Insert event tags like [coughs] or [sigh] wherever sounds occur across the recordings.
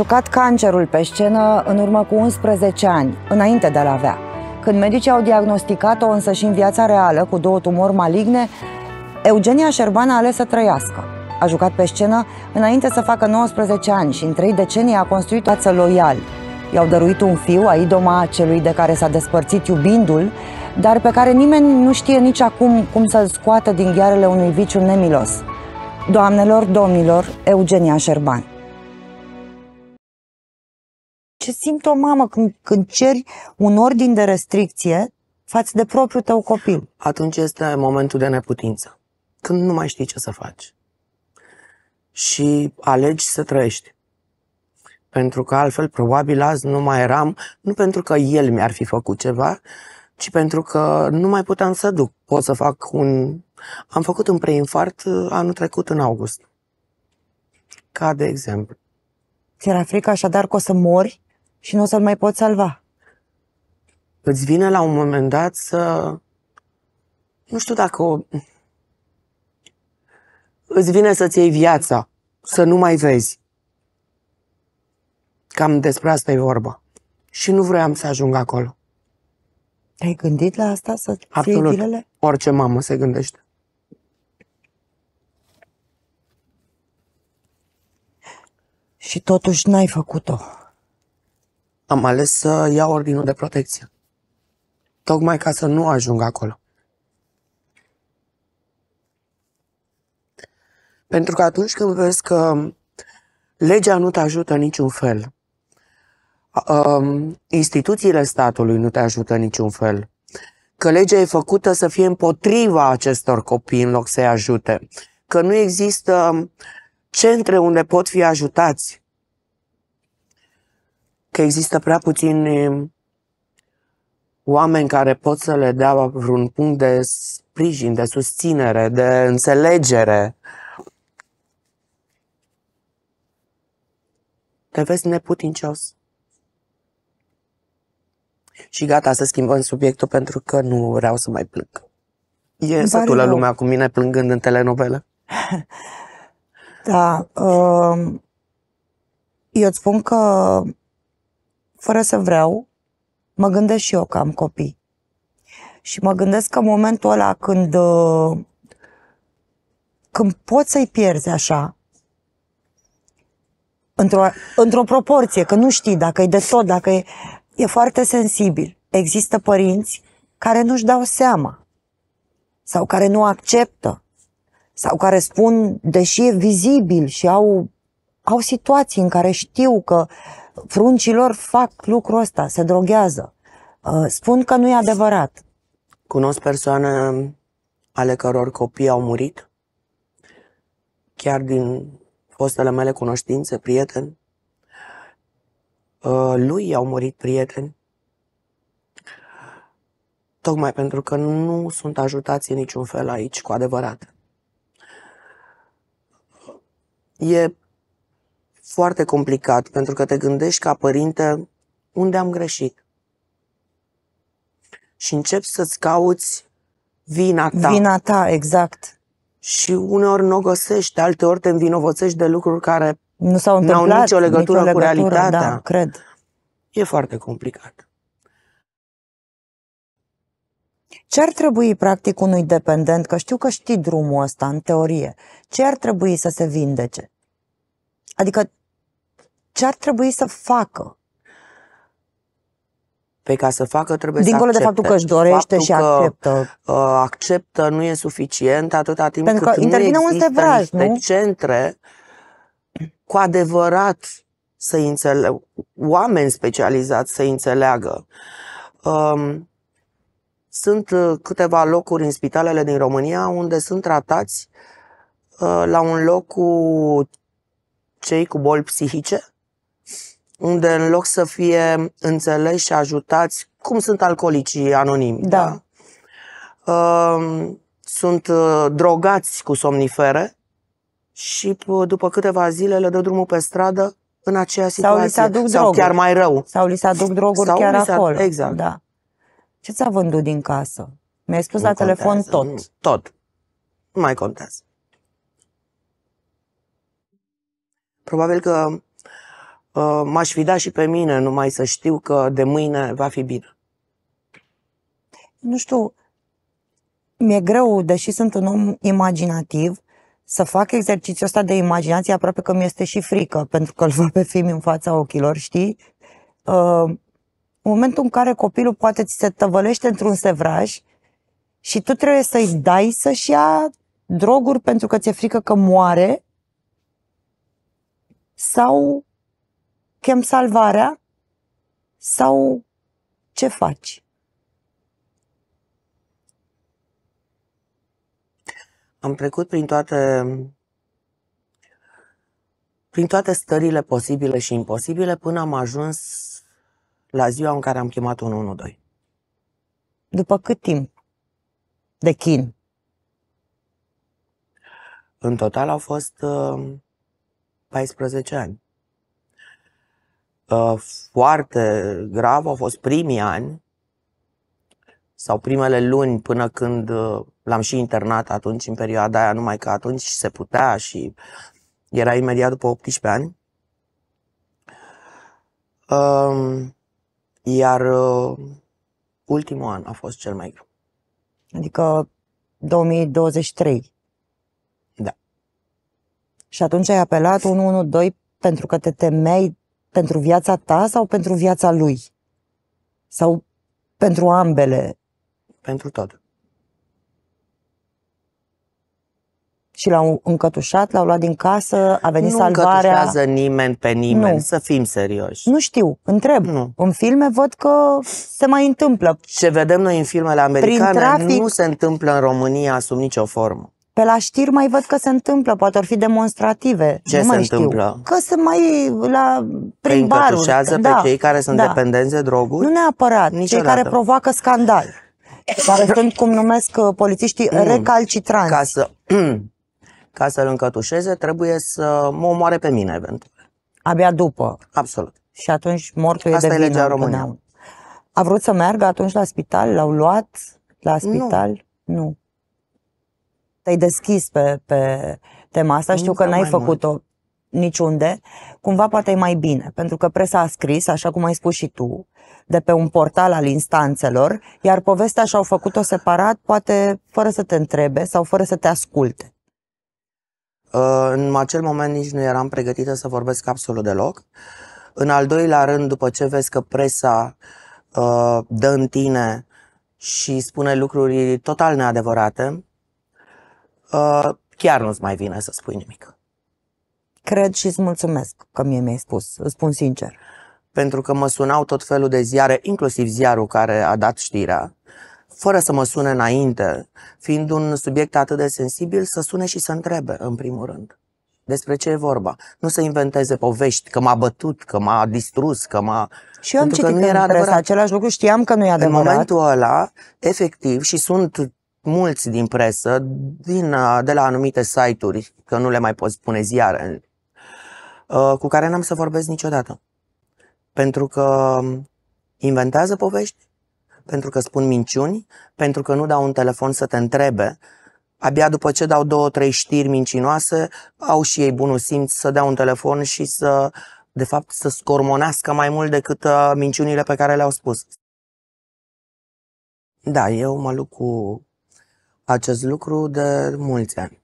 jucat cancerul pe scenă în urmă cu 11 ani, înainte de a-l avea. Când medicii au diagnosticat-o însă și în viața reală cu două tumori maligne, Eugenia Șerban a ales să trăiască. A jucat pe scenă înainte să facă 19 ani și în trei decenii a construit o loial. I-au dăruit un fiu, a idoma celui de care s-a despărțit iubindul, dar pe care nimeni nu știe nici acum cum să-l scoată din ghearele unui viciu nemilos. Doamnelor, domnilor, Eugenia Șerban ce simte o mamă când, când ceri un ordin de restricție față de propriul tău copil. Atunci este momentul de neputință, când nu mai știi ce să faci. Și alegi să trăiești. Pentru că altfel, probabil azi nu mai eram, nu pentru că el mi-ar fi făcut ceva, ci pentru că nu mai puteam să duc. Pot să fac un... Am făcut un preinfart uh, anul trecut în august. Ca de exemplu. Ți-era frică așadar că o să mori? și nu o să-l mai poți salva. Îți vine la un moment dat să... Nu știu dacă o... Îți vine să-ți iei viața, să nu mai vezi. Cam despre asta e vorba. Și nu vroiam să ajung acolo. Te-ai gândit la asta? Să Absolut. Iei Orice mamă se gândește. Și totuși n-ai făcut-o am ales să iau ordinul de protecție. Tocmai ca să nu ajung acolo. Pentru că atunci când vezi că legea nu te ajută niciun fel, um, instituțiile statului nu te ajută niciun fel, că legea e făcută să fie împotriva acestor copii în loc să-i ajute, că nu există centre unde pot fi ajutați, că există prea puțini oameni care pot să le dea vreun punct de sprijin, de susținere, de înțelegere. Te vezi neputincios. Și gata să schimbăm subiectul pentru că nu vreau să mai plâng. E la lumea cu mine plângând în telenovelă? [laughs] Da. Uh, eu îți spun că fără să vreau, mă gândesc și eu că am copii. Și mă gândesc că în momentul ăla când, uh, când poți să-i pierzi așa, într-o, într-o proporție, că nu știi dacă e de tot, dacă e, e foarte sensibil. Există părinți care nu-și dau seama sau care nu acceptă sau care spun, deși e vizibil și au, au situații în care știu că Fruncilor fac lucrul ăsta, se droghează. Uh, spun că nu e adevărat. Cunosc persoane ale căror copii au murit, chiar din fostele mele cunoștințe, prieteni. Uh, lui au murit prieteni, tocmai pentru că nu sunt ajutați în niciun fel aici, cu adevărat. E foarte complicat, pentru că te gândești ca părinte unde am greșit. Și începi să-ți cauți vina ta. Vina ta, exact. Și uneori nu o găsești, alteori te învinovățești de lucruri care nu s-au întâmplat, n-au nicio legătură, nicio legătură cu realitatea. Da, cred. E foarte complicat. Ce ar trebui, practic, unui dependent, că știu că știi drumul ăsta, în teorie, ce ar trebui să se vindece? Adică ce ar trebui să facă? Pe păi ca să facă trebuie Dincolo să accepte. Dincolo de faptul că își dorește faptul și acceptă. Că, uh, acceptă nu e suficient atâta timp Pentru cât că intervine nu există un niște nu? centre cu adevărat să înțele- oameni specializați să înțeleagă. Um, sunt uh, câteva locuri în spitalele din România unde sunt tratați uh, la un loc cu cei cu boli psihice, unde în loc să fie înțeleși și ajutați, cum sunt alcoolicii anonimi, da. da? Uh, sunt uh, drogați cu somnifere și după câteva zile le dă drumul pe stradă în aceea situație. Sau li se aduc sau droguri. chiar mai rău. Sau li se aduc droguri sau chiar acolo. Exact. Da. Ce ți-a vândut din casă? Mi-ai spus nu la contează. telefon tot. Tot. Nu mai contează. Probabil că uh, m-aș fi dat și pe mine numai să știu că de mâine va fi bine. Nu știu, mi-e greu, deși sunt un om imaginativ, să fac exercițiul ăsta de imaginație aproape că mi-este și frică, pentru că îl văd pe film în fața ochilor, știi? Uh, momentul în care copilul poate ți se tăvălește într-un sevraj și tu trebuie să-i dai să-și ia droguri pentru că ți-e frică că moare, sau chem salvarea sau ce faci? Am trecut prin toate prin toate stările posibile și imposibile până am ajuns la ziua în care am chemat 112. După cât timp de chin? În total au fost uh, 14 ani. Uh, foarte grav au fost primii ani sau primele luni până când uh, l-am și internat atunci, în perioada aia, numai că atunci se putea și era imediat după 18 ani. Um, iar uh, ultimul an a fost cel mai greu. Adică 2023. Și atunci ai apelat 112 pentru că te temei pentru viața ta sau pentru viața lui? Sau pentru ambele? Pentru toate. Și l-au încătușat, l-au luat din casă, a venit nu salvarea. Nu încătușează nimeni pe nimeni, nu. să fim serioși. Nu știu, întreb. Nu. În filme văd că se mai întâmplă. Ce vedem noi în filmele americane trafic... nu se întâmplă în România sub nicio formă. Pe la știri mai văd că se întâmplă, poate ori fi demonstrative. Ce nu se mai întâmplă? Știu. Că se mai la prin baruri. pe da, cei care sunt da. dependenți de droguri? Nu neapărat, Niciodată. cei care provoacă scandal. care sunt, cum numesc uh, polițiștii, mm. recalcitranți. Ca, să, [clears throat] ca să-l încătușeze, trebuie să mă omoare pe mine, eventual. Abia după. Absolut. Și atunci mortul Asta e de vină. Asta A vrut să meargă atunci la spital? L-au luat la spital? Nu. nu te-ai deschis pe, pe tema asta, știu că n-ai făcut-o niciunde, cumva poate e mai bine, pentru că presa a scris, așa cum ai spus și tu, de pe un portal al instanțelor, iar povestea și-au făcut-o separat, poate fără să te întrebe sau fără să te asculte. Uh, în acel moment nici nu eram pregătită să vorbesc absolut deloc. În al doilea rând, după ce vezi că presa uh, dă în tine și spune lucruri total neadevărate, Uh, chiar nu-ți mai vine să spui nimic. Cred și îți mulțumesc că mie mi-ai spus, îți spun sincer. Pentru că mă sunau tot felul de ziare, inclusiv ziarul care a dat știrea, fără să mă sune înainte, fiind un subiect atât de sensibil, să sune și să întrebe, în primul rând. Despre ce e vorba? Nu să inventeze povești că m-a bătut, că m-a distrus, că m-a... Și eu am Pentru citit că nu era în același lucru, știam că nu e adevărat. În momentul ăla, efectiv, și sunt mulți din presă, din, uh, de la anumite site-uri, că nu le mai pot spune ziare, uh, cu care n-am să vorbesc niciodată. Pentru că inventează povești, pentru că spun minciuni, pentru că nu dau un telefon să te întrebe. Abia după ce dau două, trei știri mincinoase, au și ei bunul simț să dea un telefon și să, de fapt, să scormonească mai mult decât uh, minciunile pe care le-au spus. Da, eu mă lucru cu acest lucru de mulți ani.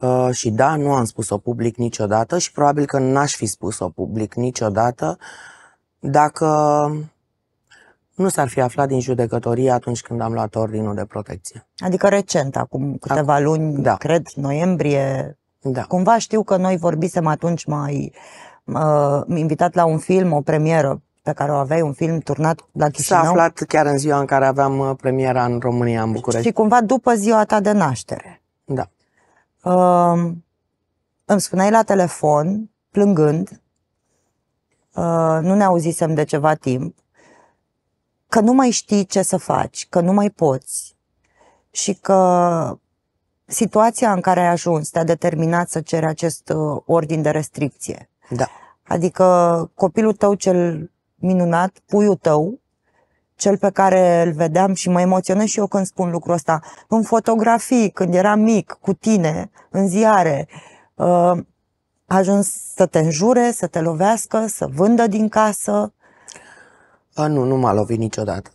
Uh, și da, nu am spus-o public niciodată și probabil că n-aș fi spus-o public niciodată dacă nu s-ar fi aflat din judecătorie atunci când am luat ordinul de protecție. Adică recent, acum câteva acum, luni, da. cred, noiembrie. Da. Cumva știu că noi vorbisem atunci mai uh, invitat la un film, o premieră pe care o aveai, un film turnat la Chișinău? S-a aflat chiar în ziua în care aveam uh, premiera în România, în București. Și cumva după ziua ta de naștere. Da. Uh, îmi spuneai la telefon, plângând, uh, nu ne auzisem de ceva timp, că nu mai știi ce să faci, că nu mai poți și că situația în care ai ajuns te-a determinat să ceri acest uh, ordin de restricție. Da. Adică copilul tău cel minunat, puiul tău, cel pe care îl vedeam și mă emoționez și eu când spun lucrul ăsta, în fotografii, când eram mic, cu tine, în ziare, uh, a ajuns să te înjure, să te lovească, să vândă din casă? A, nu, nu m-a lovit niciodată.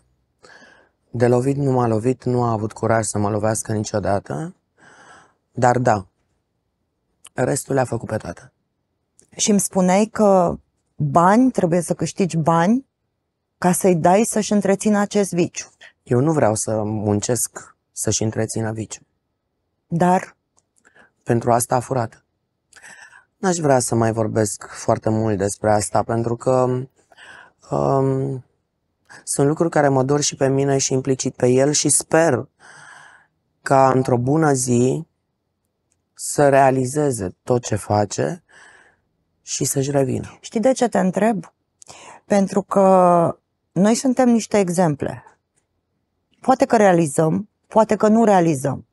De lovit nu m-a lovit, nu a avut curaj să mă lovească niciodată, dar da, restul le-a făcut pe toate. Și îmi spuneai că bani, trebuie să câștigi bani ca să-i dai să-și întrețină acest viciu. Eu nu vreau să muncesc să-și întrețină viciu. Dar? Pentru asta a furat. N-aș vrea să mai vorbesc foarte mult despre asta, pentru că um, sunt lucruri care mă dor și pe mine și implicit pe el și sper ca într-o bună zi să realizeze tot ce face și să-și revină. Știi de ce te întreb? Pentru că noi suntem niște exemple. Poate că realizăm, poate că nu realizăm.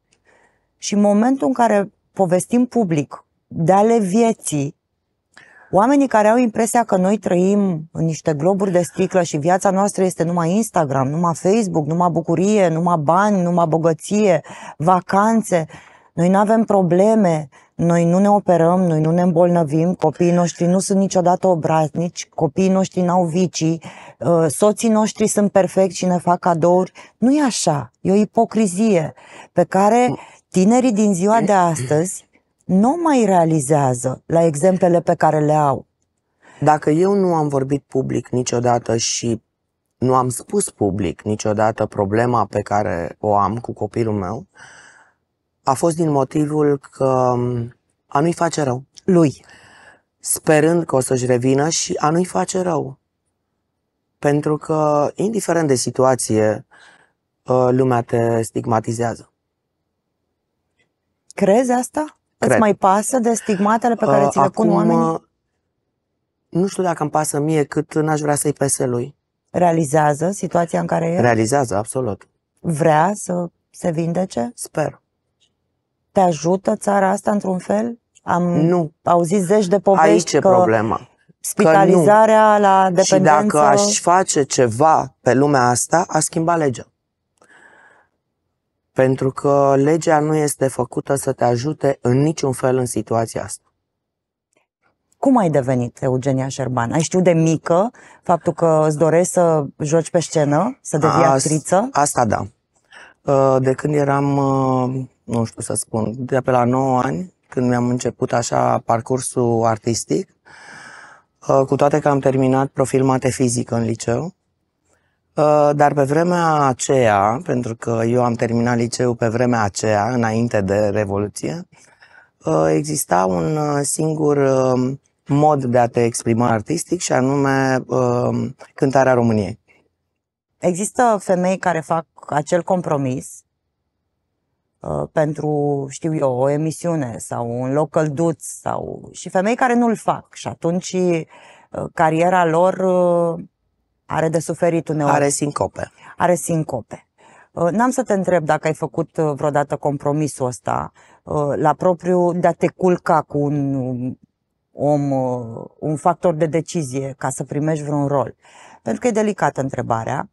Și în momentul în care povestim public de ale vieții, oamenii care au impresia că noi trăim în niște globuri de sticlă și viața noastră este numai Instagram, numai Facebook, numai bucurie, numai bani, numai bogăție, vacanțe, noi nu avem probleme, noi nu ne operăm, noi nu ne îmbolnăvim, copiii noștri nu sunt niciodată obraznici, copiii noștri n-au vicii, uh, soții noștri sunt perfecti și ne fac cadouri. Nu e așa, e o ipocrizie pe care tinerii din ziua de astăzi nu mai realizează la exemplele pe care le au. Dacă eu nu am vorbit public niciodată și nu am spus public niciodată problema pe care o am cu copilul meu, uh, a fost din motivul că um, a nu-i face rău. Lui. Sperând că o să-și revină și a nu-i face rău. Pentru că, indiferent de situație, uh, lumea te stigmatizează. Crezi asta? Cred. Îți mai pasă de stigmatele pe care uh, ți le Acum, pun oamenii? Nu știu dacă îmi pasă mie cât n-aș vrea să-i pese lui. Realizează situația în care e? Realizează, absolut. Vrea să se vindece? Sper te ajută țara asta într-un fel? Am nu. auzit zeci de povești Aici e că problema. Spitalizarea la dependență... Și dacă aș face ceva pe lumea asta, a schimba legea. Pentru că legea nu este făcută să te ajute în niciun fel în situația asta. Cum ai devenit Eugenia Șerban? Ai știut de mică faptul că îți dorești să joci pe scenă, să devii actriță? Asta da. Uh, de când eram uh, nu știu să spun, de pe la 9 ani, când mi-am început așa parcursul artistic, uh, cu toate că am terminat profil mate fizic în liceu, uh, dar pe vremea aceea, pentru că eu am terminat liceul pe vremea aceea, înainte de Revoluție, uh, exista un singur um, mod de a te exprima artistic și anume um, cântarea României. Există femei care fac acel compromis Uh, pentru, știu eu, o emisiune sau un loc călduț sau... și femei care nu-l fac și atunci uh, cariera lor uh, are de suferit uneori. Are sincope. Are sincope. N-am să te întreb dacă ai făcut vreodată compromisul ăsta la propriu de a te culca cu un um, om, un factor de decizie ca să primești vreun rol. Pentru că e delicată întrebarea.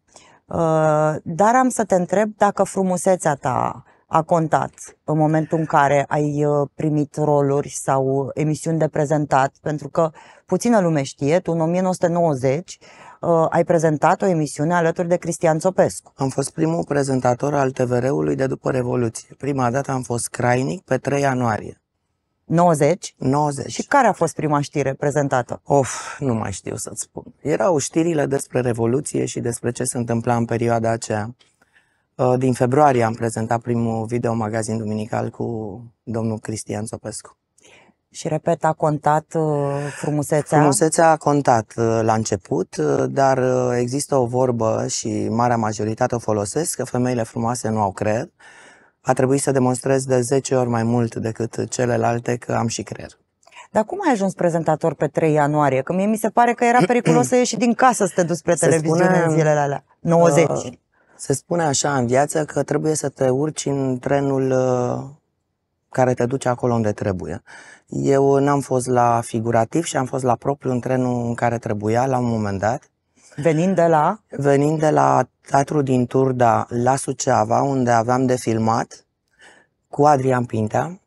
Dar am să te întreb dacă frumusețea ta, a contat în momentul în care ai uh, primit roluri sau emisiuni de prezentat, pentru că puțină lume știe, tu în 1990 uh, ai prezentat o emisiune alături de Cristian Țopescu. Am fost primul prezentator al TVR-ului de după Revoluție. Prima dată am fost crainic pe 3 ianuarie. 90? 90. Și care a fost prima știre prezentată? Of, nu mai știu să-ți spun. Erau știrile despre Revoluție și despre ce se întâmpla în perioada aceea. Uh, din februarie am prezentat primul videomagazin duminical cu domnul Cristian Sopescu. Și repet, a contat uh, frumusețea? Frumusețea a contat uh, la început, dar există o vorbă și marea majoritate o folosesc, că femeile frumoase nu au creier. A trebuit să demonstrez de 10 ori mai mult decât celelalte că am și creier. Dar cum ai ajuns prezentator pe 3 ianuarie? Că mie mi se pare că era periculos să ieși din casă să te duci spre se televiziune spune, în zilele alea. 90. Uh, se spune așa în viață că trebuie să te urci în trenul uh, care te duce acolo unde trebuie. Eu n-am fost la figurativ și am fost la propriu în trenul în care trebuia la un moment dat. Venind de la? Venind de la teatru din Turda la Suceava, unde aveam de filmat cu Adrian Pintea.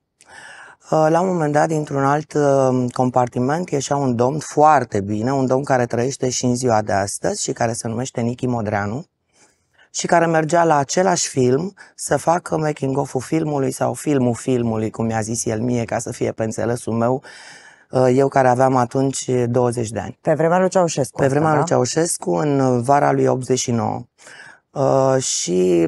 Uh, la un moment dat, dintr-un alt uh, compartiment, ieșea un domn foarte bine, un domn care trăiește și în ziua de astăzi și care se numește Nichi Modreanu și care mergea la același film să facă making of filmului sau filmul filmului, cum mi-a zis el mie, ca să fie pe înțelesul meu, uh, eu care aveam atunci 20 uh, de ani. Pe vremea lui Ceaușescu. Pe vremea da? lui Ceaușescu, în vara lui 89. Uh, și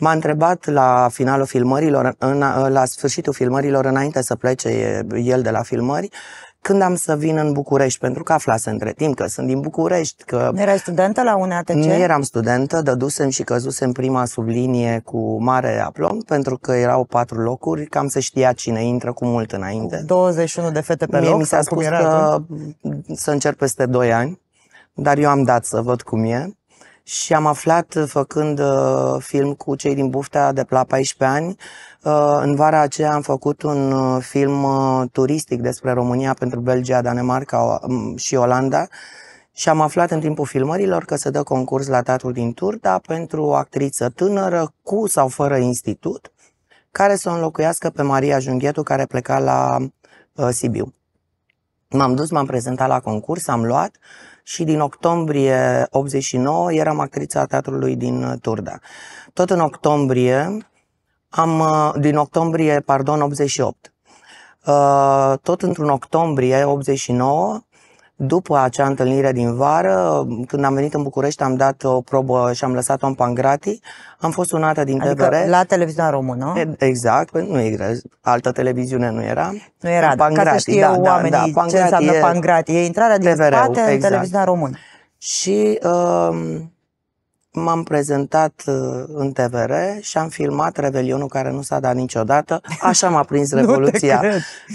M-a întrebat la finalul filmărilor, în, la sfârșitul filmărilor, înainte să plece el de la filmări, când am să vin în București, pentru că aflase între timp că sunt din București, că... Erai studentă la UNATC? Nu eram studentă, dădusem și căzusem prima sublinie cu mare aplomb, pentru că erau patru locuri, cam se știa cine intră cu mult înainte. 21 de fete pe Mie loc? mi s-a spus că atunci? să încerc peste 2 ani, dar eu am dat să văd cum e și am aflat uh, făcând uh, film cu cei din Bufta de la 14 ani. Uh, în vara aceea am făcut un uh, film uh, turistic despre România pentru Belgia, Danemarca uh, și Olanda și am aflat în timpul filmărilor că se dă concurs la Teatrul din Turda pentru o actriță tânără cu sau fără institut care să o înlocuiască pe Maria Junghetu care pleca la uh, Sibiu. M-am dus, m-am prezentat la concurs, am luat uh, și din octombrie 89 eram actrița teatrului din uh, Turda. Tot în octombrie, am, uh, din octombrie, pardon, 88, uh, tot într-un octombrie 89 după acea întâlnire din vară, când am venit în București, am dat o probă și am lăsat-o în Pangrati. Am fost sunată din adică TVR. la televiziunea română? Exact, păi nu e greu. Altă televiziune nu era. Nu era, Pangrati, ca să știe da, oamenii da, da, Pangrati ce înseamnă Pangrati. E intrarea din TVR, spate exact. în televiziunea română. Și... Uh, m-am prezentat uh, în TVR și am filmat Revelionul care nu s-a dat niciodată. Așa m-a prins [laughs] Revoluția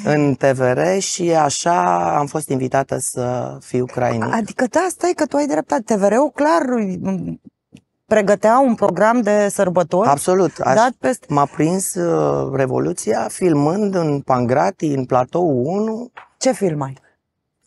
în TVR și așa am fost invitată să fiu crainic. Adică da, stai că tu ai dreptate. TVR-ul clar pregătea un program de sărbători? Absolut. dat peste... M-a prins uh, Revoluția filmând în Pangrati, în Platou 1. Ce filmai?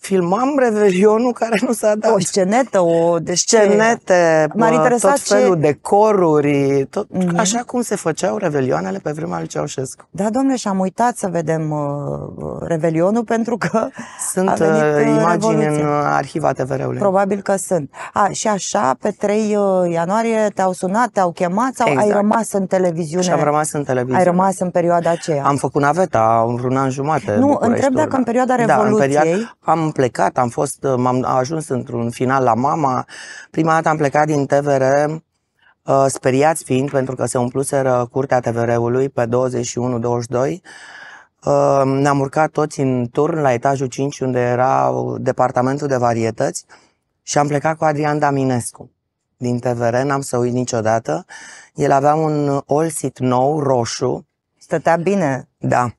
filmam Revelionul care nu s-a dat. O scenetă, o... Deci scenete, m tot felul ce... de coruri, tot, mm-hmm. așa cum se făceau revelioanele pe vremea lui Ceaușescu. Da, domnule, și am uitat să vedem uh, revelionul pentru că Sunt a uh, venit uh, imagini în arhiva TVR-ului. Probabil că sunt. A, și așa, pe 3 uh, ianuarie te-au sunat, te-au chemat sau exact. ai rămas în televiziune? Și am rămas în televiziune. Ai rămas în perioada aceea. Am făcut naveta un an jumate. Nu, întreb dacă da. da, în perioada Revoluției... Da, în perioada, am plecat, am fost, uh, am ajuns într-un final la mama. Prima dată am plecat din TVR, uh, speriați fiind, pentru că se umpluseră curtea TVR-ului pe 21-22. Uh, ne-am urcat toți în turn la etajul 5, unde era departamentul de varietăți și am plecat cu Adrian Daminescu din TVR, n-am să uit niciodată. El avea un all-sit nou, roșu. Stătea bine. Da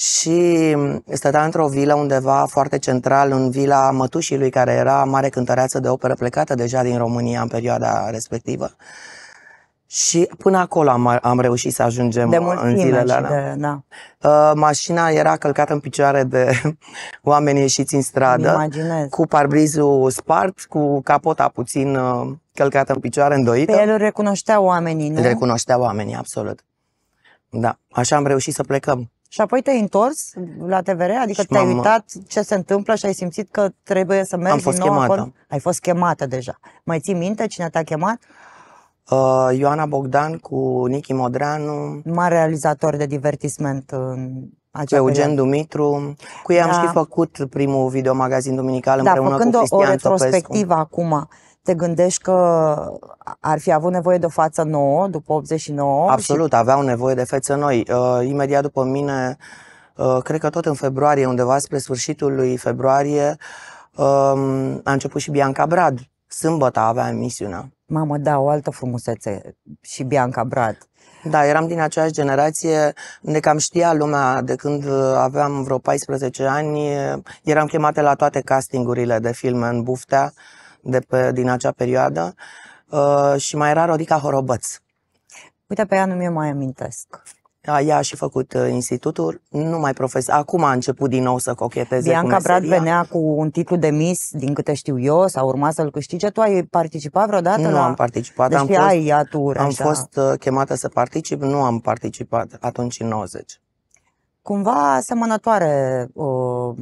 și mm, stătea într-o vilă undeva foarte central, în vila mătușii lui, care era mare cântăreață de operă plecată deja din România în perioada respectivă. Și până acolo am, am reușit să ajungem de în zilele alea. De, da. Uh, mașina era călcată în picioare de [laughs] oameni ieșiți în stradă, cu parbrizul spart, cu capota puțin uh, călcată în picioare, îndoită. Pe el recunoștea oamenii, nu? Îl recunoștea oamenii, absolut. Da, așa am reușit să plecăm. Și apoi te-ai întors la TVR? Adică te-ai uitat ce se întâmplă și ai simțit că trebuie să mergi Am fost din nou chemată. acolo? Da. Ai fost chemată deja. Mai ții minte cine te-a chemat? Uh, Ioana Bogdan cu Nichi Modreanu. Mare realizator de divertisment în acea Eugen perioadă. Dumitru. Cu ei da. am și făcut primul videomagazin duminical da, împreună cu Cristian Da, o retrospectivă acum, acum te gândești că ar fi avut nevoie de o față nouă după 89? Absolut, și... aveau nevoie de fețe noi. Uh, imediat după mine, uh, cred că tot în februarie, undeva spre sfârșitul lui februarie, uh, a început și Bianca Brad. Sâmbătă avea emisiunea. Mamă, da, o altă frumusețe și Bianca Brad. Da, eram din aceeași generație, ne cam știa lumea de când uh, aveam vreo 14 ani, eram chemate la toate castingurile de filme în Buftea. Uh, de pe, din acea perioadă uh, și mai era Rodica Horobăț. Uite, pe ea nu mi-o mai amintesc. Ea a și făcut uh, institutul, nu mai profesor. Acum a început din nou să cocheteze Bianca cu Brad venea cu un titlu de mis din câte știu eu, sau urma să-l câștige. Tu ai participat vreodată? Nu la... am participat. Deci am fost, ai iatur, am fost uh, chemată să particip, nu am participat atunci în 90. Cumva asemănătoare uh,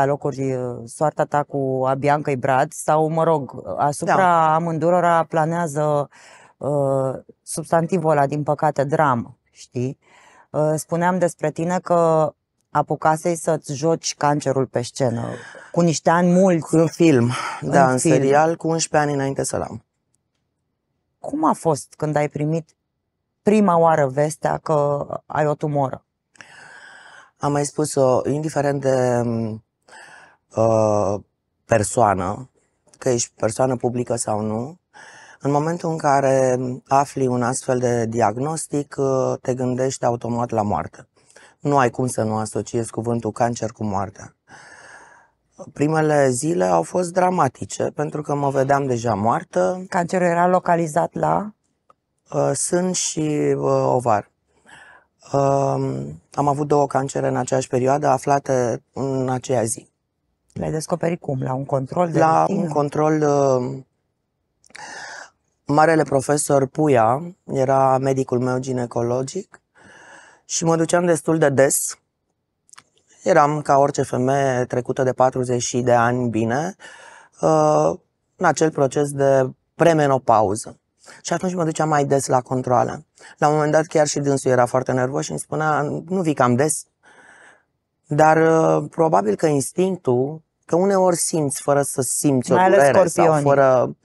pe locuri uh, soarta ta cu Abiancăi Brad sau, mă rog, asupra da. amândurora planează uh, substantivul ăla, din păcate, dram, știi? Uh, spuneam despre tine că apucasei să-ți joci cancerul pe scenă, cu niște ani mulți. În film, în da, în serial, cu 11 ani înainte să-l am. Cum a fost când ai primit prima oară vestea că ai o tumoră? Am mai spus-o, indiferent de uh, persoană, că ești persoană publică sau nu, în momentul în care afli un astfel de diagnostic, uh, te gândești automat la moarte. Nu ai cum să nu asociezi cuvântul cancer cu moartea. Primele zile au fost dramatice, pentru că mă vedeam deja moartă. Cancerul era localizat la? Uh, sân și uh, ovar. Am avut două cancere în aceeași perioadă, aflate în aceea zi. Le-ai descoperit cum? La un control? De la rutină? un control... Uh, marele profesor Puia era medicul meu ginecologic și mă duceam destul de des. Eram ca orice femeie trecută de 40 de ani bine, uh, în acel proces de premenopauză. Și atunci mă duceam mai des la controle. La un moment dat chiar și dânsul era foarte nervos și îmi spunea, nu vii cam des, dar uh, probabil că instinctul Că uneori simți fără să simți mai o durere sau fără...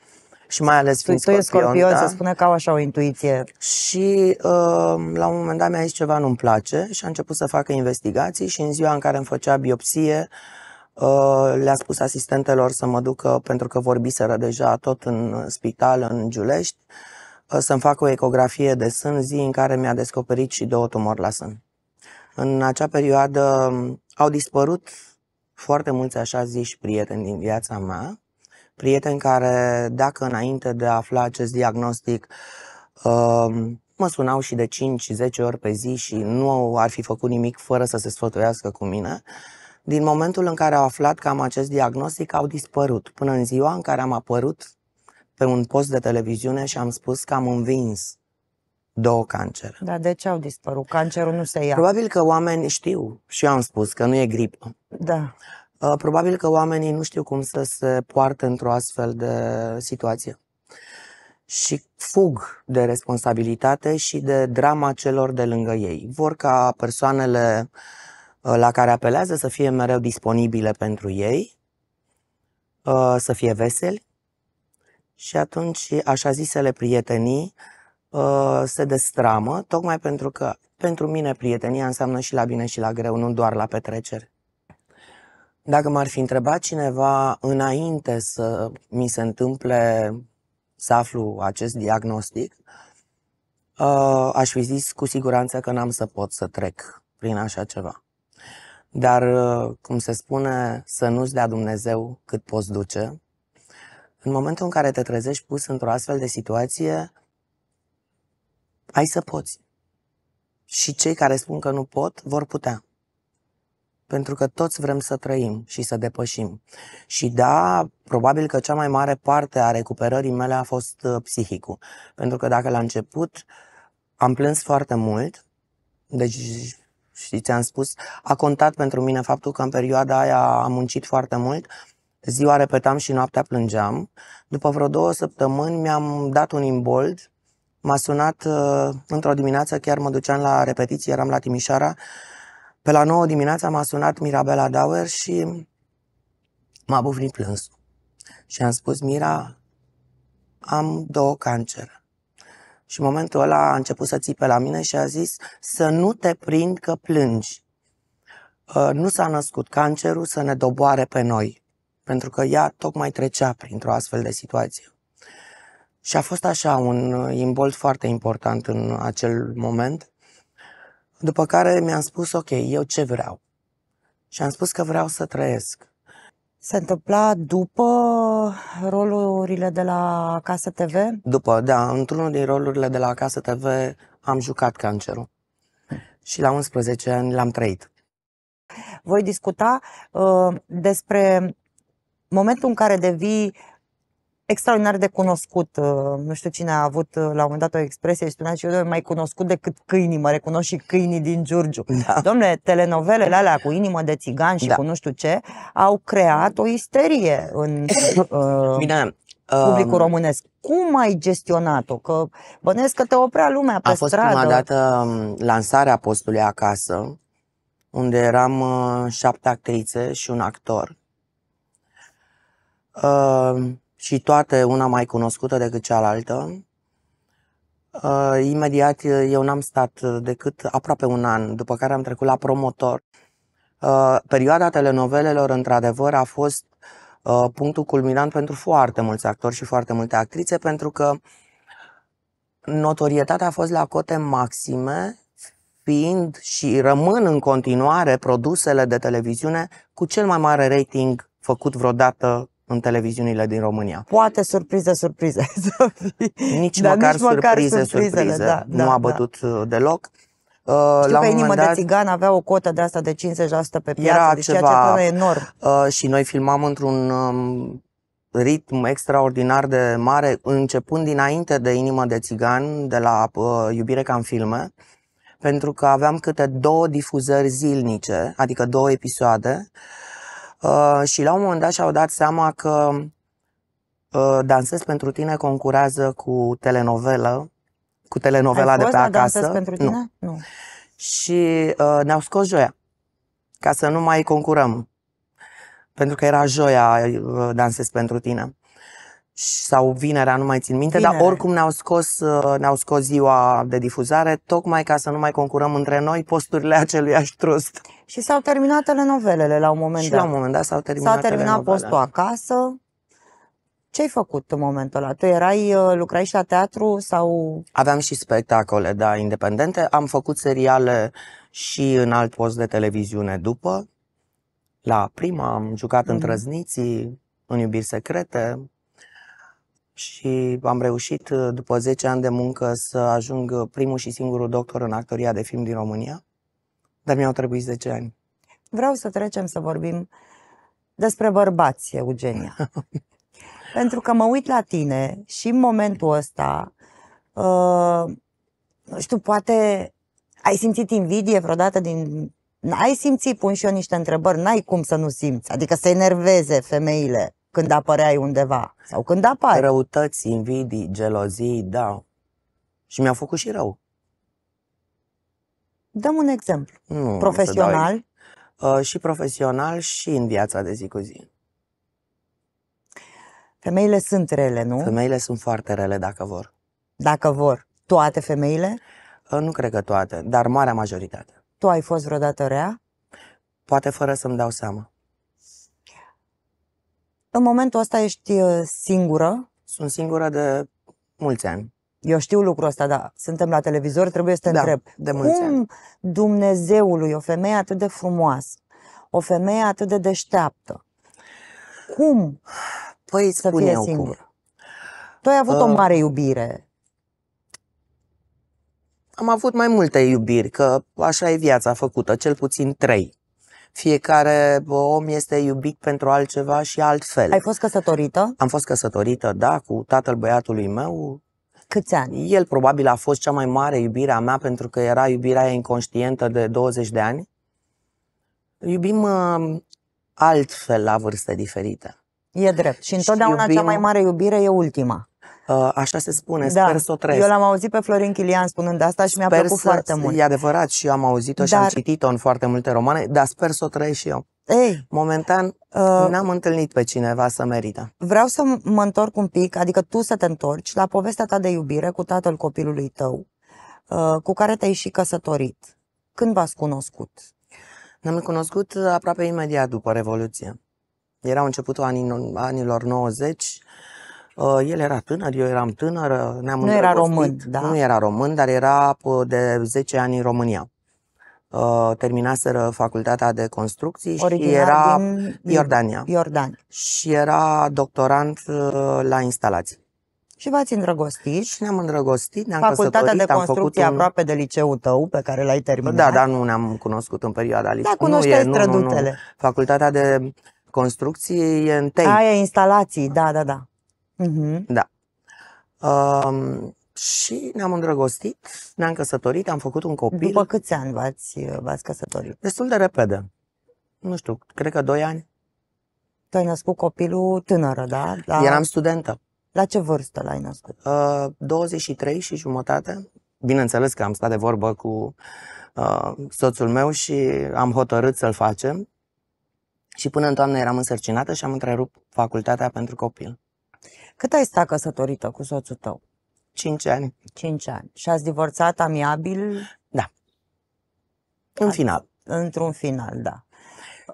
Și mai ales fiind scorpion, scorpion da? se spune că au așa o intuiție. Și uh, la un moment dat mi-a zis ceva nu-mi place și a început să facă investigații și în ziua în care îmi făcea biopsie uh, le-a spus asistentelor să mă ducă, pentru că vorbiseră deja tot în spital, în Giulești, uh, să-mi fac o ecografie de sân zi în care mi-a descoperit și două tumori la sân. În acea perioadă um, au dispărut foarte mulți așa zici prieteni din viața mea, prieteni care, dacă înainte de a afla acest diagnostic, um, mă sunau și de 5-10 ori pe zi și nu ar fi făcut nimic fără să se sfătuiască cu mine, din momentul în care au aflat că am acest diagnostic, au dispărut, până în ziua în care am apărut pe un post de televiziune și am spus că am învins două cancere. Dar de ce au dispărut? Cancerul nu se ia. Probabil că oamenii știu și eu am spus că nu e gripă. Da. Uh, probabil că oamenii nu știu cum să se poartă într-o astfel de situație și fug de responsabilitate și de drama celor de lângă ei. Vor ca persoanele uh, la care apelează să fie mereu disponibile pentru ei, uh, să fie veseli și atunci așa zisele prietenii se destramă, tocmai pentru că pentru mine prietenia înseamnă și la bine și la greu, nu doar la petreceri. Dacă m-ar fi întrebat cineva înainte să mi se întâmple să aflu acest diagnostic, uh, aș fi zis cu siguranță că n-am să pot să trec prin așa ceva. Dar, uh, cum se spune, să nu-ți dea Dumnezeu cât poți duce. În momentul în care te trezești pus într-o astfel de situație, ai să poți. Și cei care spun că nu pot, vor putea pentru că toți vrem să trăim și să depășim. Și da, probabil că cea mai mare parte a recuperării mele a fost uh, psihicul. Pentru că dacă la început am plâns foarte mult, deci și ți-am spus, a contat pentru mine faptul că în perioada aia am muncit foarte mult, ziua repetam și noaptea plângeam. După vreo două săptămâni mi-am dat un imbold, m-a sunat uh, într-o dimineață, chiar mă duceam la repetiție, eram la Timișoara, pe la 9 dimineața m-a sunat Mirabela Dauer și m-a bufnit plânsul. Și am spus, Mira, am două cancere. Și în momentul ăla a început să țipe la mine și a zis să nu te prind că plângi. Uh, nu s-a născut cancerul să ne doboare pe noi, pentru că ea tocmai trecea printr-o astfel de situație. Și a fost așa un uh, imbolt foarte important în acel moment după care mi-am spus, ok, eu ce vreau? Și am spus că vreau să trăiesc. Se întâmpla după rolurile de la Casa TV? După, da. Într-unul din rolurile de la Casa TV am jucat cancerul. Și la 11 ani l-am trăit. Voi discuta uh, despre momentul în care devii extraordinar de cunoscut. Uh, nu știu cine a avut uh, la un moment dat o expresie și spunea și eu, mai cunoscut decât câinii, mă recunosc și câinii din Giurgiu. Da. Domnule, telenovelele alea cu inimă de țigan și da. cu nu știu ce au creat o isterie în [clears throat] uh, Bine, uh, publicul românesc. Cum ai gestionat-o? Că bănesc că te oprea lumea pe A fost stradă. prima dată um, lansarea postului acasă, unde eram șapte actrițe și un actor. Uh, și toate una mai cunoscută decât cealaltă. Uh, imediat uh, eu n-am stat uh, decât aproape un an, după care am trecut la promotor. Perioada telenovelelor, într-adevăr, a fost punctul culminant pentru foarte mulți actori și foarte multe actrițe, pentru că notorietatea a fost la cote maxime, fiind și rămân în continuare produsele de televiziune cu cel mai mare rating făcut vreodată în televiziunile din România. Poate surpriză, surpriză [laughs] Nici, Dar măcar, nici măcar surprize, surprize. Da, nu da, a da. bătut da. deloc. Uh, Știu la pe inimă dat, de țigan avea o cotă de asta de 50% pe piață, deci ceva, ceea ce enorm. Uh, și noi filmam într-un um, ritm extraordinar de mare, începând dinainte de Inimă de țigan, de la uh, Iubire ca în filme, pentru că aveam câte două difuzări zilnice, adică două episoade, uh, Uh, și la un moment dat și-au dat seama că uh, Dansez pentru tine concurează cu telenovelă, cu telenovela de pe la acasă. Dansez pentru tine? Nu. nu. Și uh, ne-au scos joia, ca să nu mai concurăm. Pentru că era joia uh, Dansez pentru tine. Sau vinerea, nu mai țin minte, vinerea. dar oricum ne-au scos, uh, ne-au scos ziua de difuzare, tocmai ca să nu mai concurăm între noi posturile aceluiași [laughs] trust. Și s-au terminat telenovelele la un moment și dat. la un moment dat s-au terminat S-a terminat postul acasă. Ce-ai făcut în momentul ăla? Tu erai, uh, lucrai și la teatru sau... Aveam și spectacole, da, independente. Am făcut seriale și în alt post de televiziune după. La prima am jucat mm în Trăzniții, în Iubiri Secrete și am reușit uh, după 10 ani de muncă să ajung uh, primul și singurul doctor în actoria de film din România dar mi-au trebuit 10 ani. Vreau să trecem să vorbim despre bărbați, Eugenia. [laughs] Pentru că mă uit la tine și în momentul ăsta, uh, nu știu, poate ai simțit invidie vreodată din... Ai simțit, pun și eu niște întrebări, n-ai cum să nu simți, adică să enerveze femeile când apăreai undeva sau când apare. Răutăți, invidii, gelozii, da. Și mi-au făcut și rău. Dăm un exemplu. Nu, profesional. uh, și profesional și în viața de zi cu zi. Femeile sunt rele, nu? Femeile sunt foarte rele dacă vor. Dacă vor. Toate femeile? Uh, nu cred că toate, dar marea majoritate. Tu ai fost vreodată rea? Poate fără să-mi dau seama. În momentul ăsta ești uh, singură? Sunt singură de mulți ani. Eu știu lucrul ăsta, dar suntem la televizor, trebuie să te da, întreb. De mulți cum ani. Dumnezeului, o femeie atât de frumoasă, o femeie atât de deșteaptă, cum păi, să fie singură? Cum. Tu ai avut uh, o mare iubire. Am avut mai multe iubiri, că așa e viața făcută, cel puțin trei. Fiecare om este iubit pentru altceva și altfel. Ai fost căsătorită? Am fost căsătorită, da, cu tatăl băiatului meu, Câți ani? El probabil a fost cea mai mare iubire a mea pentru că era iubirea inconștientă de 20 de ani. Iubim uh, altfel la vârste diferite. E drept. Și întotdeauna iubim... cea mai mare iubire e ultima. Uh, așa se spune, da. sper să o trăiesc. Eu l-am auzit pe Florin Chilian spunând asta și mi-a plăcut să... foarte mult. E adevărat și eu am auzit-o dar... și am citit-o în foarte multe romane, dar sper să o trăiesc și eu. Ei, momentan uh, n-am întâlnit pe cineva să merită. Vreau să mă întorc un pic, adică tu să te întorci la povestea ta de iubire cu tatăl copilului tău, uh, cu care te-ai și căsătorit. Când v-ați cunoscut? Ne-am cunoscut aproape imediat după Revoluție. Era începutul anii, anilor 90. Uh, el era tânăr, eu eram tânăr. Ne-am nu era român, da? Nu era român, dar era uh, de 10 ani în România. Uh, terminaseră facultatea de construcții Originar și era din Iordania. Iordania. Și era doctorant uh, la instalații. Și v-ați îndrăgostit. Și ne-am îndrăgostit, ne-am Facultatea de construcție un... aproape de liceul tău pe care l-ai terminat. Da, dar nu ne-am cunoscut în perioada liceului. Da, cunoșteai strădutele. Nu, nu, nu. Facultatea de construcții e în Tei. Aia instalații, da, da, da. Uh-huh. Da. Um, și ne-am îndrăgostit, ne-am căsătorit, am făcut un copil. După câți ani v-ați, v-ați căsătorit? Destul de repede. Nu știu, cred că doi ani. Tu ai născut copilul tânără, da? La... Eram studentă. La ce vârstă l-ai născut? Uh, 23 și jumătate. Bineînțeles că am stat de vorbă cu uh, soțul meu și am hotărât să-l facem. Și până în toamnă eram însărcinată și am întrerupt facultatea pentru copil. Cât ai stat căsătorită cu soțul tău? 5 ani. 5 ani. Și ați divorțat amiabil? Da. În Hai. final. Într-un final, da.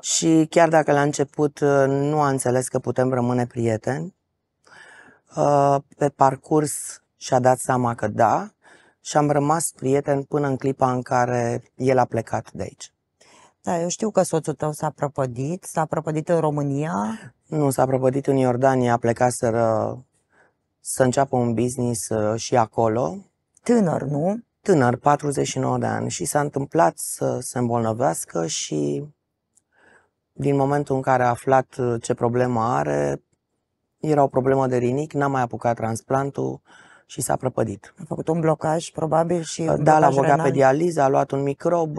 Și chiar dacă la început uh, nu a înțeles că putem rămâne prieteni, uh, pe parcurs și-a dat seama că da și am rămas prieten până în clipa în care el a plecat de aici. Da, eu știu că soțul tău s-a prăpădit, s-a prăpădit în România. Nu, s-a prăpădit în Iordania, a plecat sără să înceapă un business uh, și acolo. Tânăr, nu? Tânăr, 49 de ani și s-a întâmplat să se îmbolnăvească și din momentul în care a aflat uh, ce problemă are, era o problemă de rinic, n-a mai apucat transplantul și s-a prăpădit. A făcut un blocaj, probabil, și uh, Da, l-a băgat pe dializă, a luat un microb,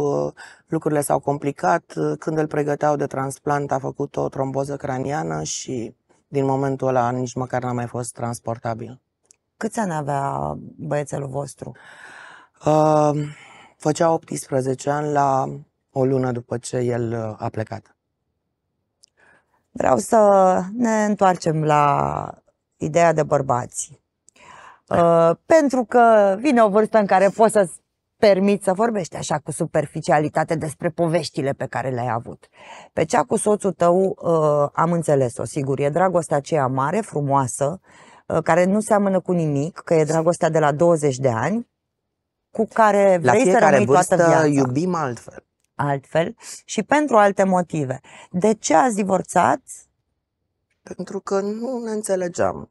lucrurile s-au complicat. Când îl pregăteau de transplant, a făcut o tromboză craniană și din momentul ăla nici măcar n-a mai fost transportabil. Câți ani avea băiețelul vostru? Uh, făcea 18 ani la o lună după ce el uh, a plecat. Vreau să ne întoarcem la ideea de bărbați. Uh, pentru că vine o vârstă în care poți să-ți permiți să vorbești așa cu superficialitate despre poveștile pe care le-ai avut. Pe cea cu soțul tău uh, am înțeles-o, sigur. E dragostea aceea mare, frumoasă, uh, care nu seamănă cu nimic, că e dragostea de la 20 de ani, cu care vrei la să rămâi toată viața. iubim altfel. Altfel și pentru alte motive. De ce ați divorțat? Pentru că nu ne înțelegeam.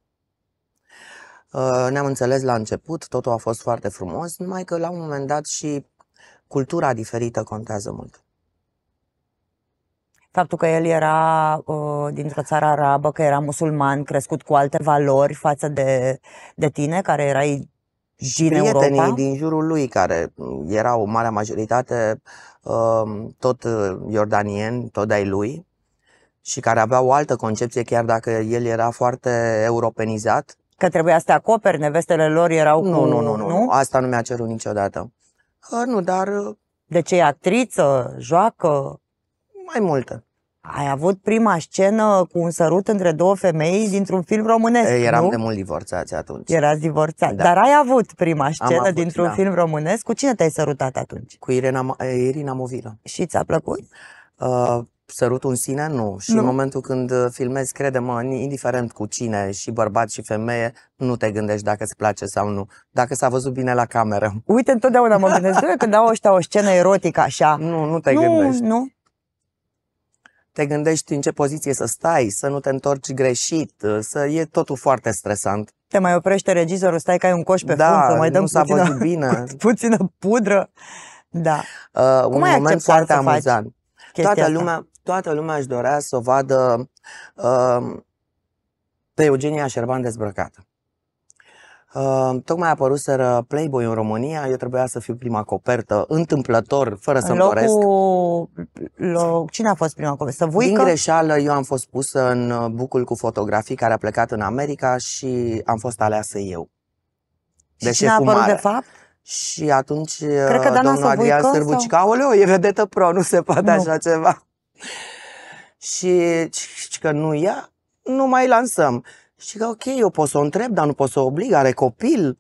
Uh, ne-am înțeles la început, totul a fost foarte frumos, numai că la un moment dat și cultura diferită contează mult. Faptul că el era uh, dintr-o țară arabă, că era musulman, crescut cu alte valori față de, de tine, care erai din prietenii din jurul lui, care mm, erau marea majoritate um, tot uh, iordanieni, tot ai lui, și care aveau o altă concepție, chiar dacă el era foarte europenizat, Că trebuia să te acoperi, nevestele lor erau nu, cu... Nu, nu, nu, nu, asta nu mi-a cerut niciodată. Uh, nu, dar... Uh, de ce e actriță, joacă? Mai multă. Ai avut prima scenă cu un sărut între două femei dintr-un film românesc, Eram nu? de mult divorțați atunci. Erați divorțați, da. dar ai avut prima scenă avut, dintr-un da. film românesc. Cu cine te-ai sărutat atunci? Cu Irina, Irina Movila. Și ți-a plăcut? Uh, sărutul în sine, nu. Și nu. în momentul când uh, filmezi, crede-mă, indiferent cu cine, și bărbat și femeie, nu te gândești dacă îți place sau nu. Dacă s-a văzut bine la cameră. [laughs] Uite, întotdeauna mă gândesc, când au ăștia o scenă erotică așa. Nu, nu te nu, gândești. Nu, te gândești în ce poziție să stai, să nu te întorci greșit, uh, să e totul foarte stresant. Te mai oprește regizorul, stai că ai un coș pe da, să mai dăm nu s-a puțină, bine. [laughs] puțină pudră. Da. Uh, Cum un moment foarte amuzant. Toată lumea, toată lumea își dorea să o vadă uh, pe Eugenia Șerban dezbrăcată. Uh, tocmai sără Playboy în România, eu trebuia să fiu prima copertă, întâmplător, fără să-mi Locul... doresc. Loc... Cine a fost prima copertă? Săvuică? Din greșeală eu am fost pusă în bucul cu fotografii care a plecat în America și am fost aleasă eu. De și cine a apărut de fapt? Și atunci Cred că uh, domnul Adrian Sârbucica, sau... e vedetă pro, nu se poate nu. așa ceva. Și, zice că nu ia, nu mai lansăm. Și că ok, eu pot să o întreb, dar nu pot să o oblig, are copil.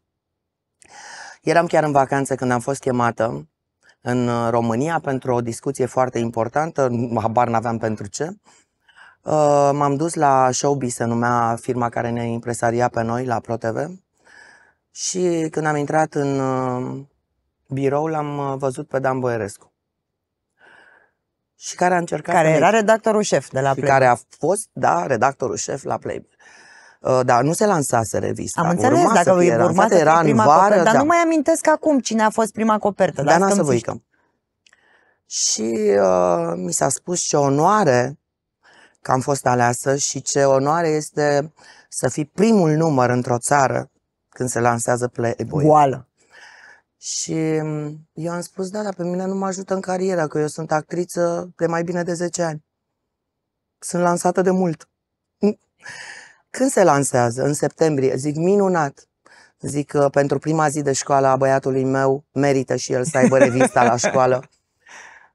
Eram chiar în vacanță când am fost chemată în uh, România pentru o discuție foarte importantă, [laughs] habar n-aveam pentru ce. Uh, m-am dus la Showbiz, se numea firma care ne impresaria pe noi la ProTV. Și când am intrat în uh, birou, l-am văzut pe Dan Boerescu. Și care a încercat Care era redactorul șef de la Playboy. care a fost, da, redactorul șef la Playboy. Uh, da, nu se lansase revista. Am înțeles, urma dacă să fie urma lansată, să era prima în vară, copertă, dar da. nu mai amintesc acum cine a fost prima copertă. Dar să vă uităm. Și uh, mi s-a spus ce onoare că am fost aleasă și ce onoare este să fii primul număr într-o țară când se lansează Playboy. Goală. Și mm, eu am spus, da, dar pe mine nu mă ajută în carieră, că eu sunt actriță de mai bine de 10 ani. Sunt lansată de mult. Când se lansează? În septembrie. Zic, minunat. Zic că pentru prima zi de școală a băiatului meu merită și el să aibă [laughs] revista la școală.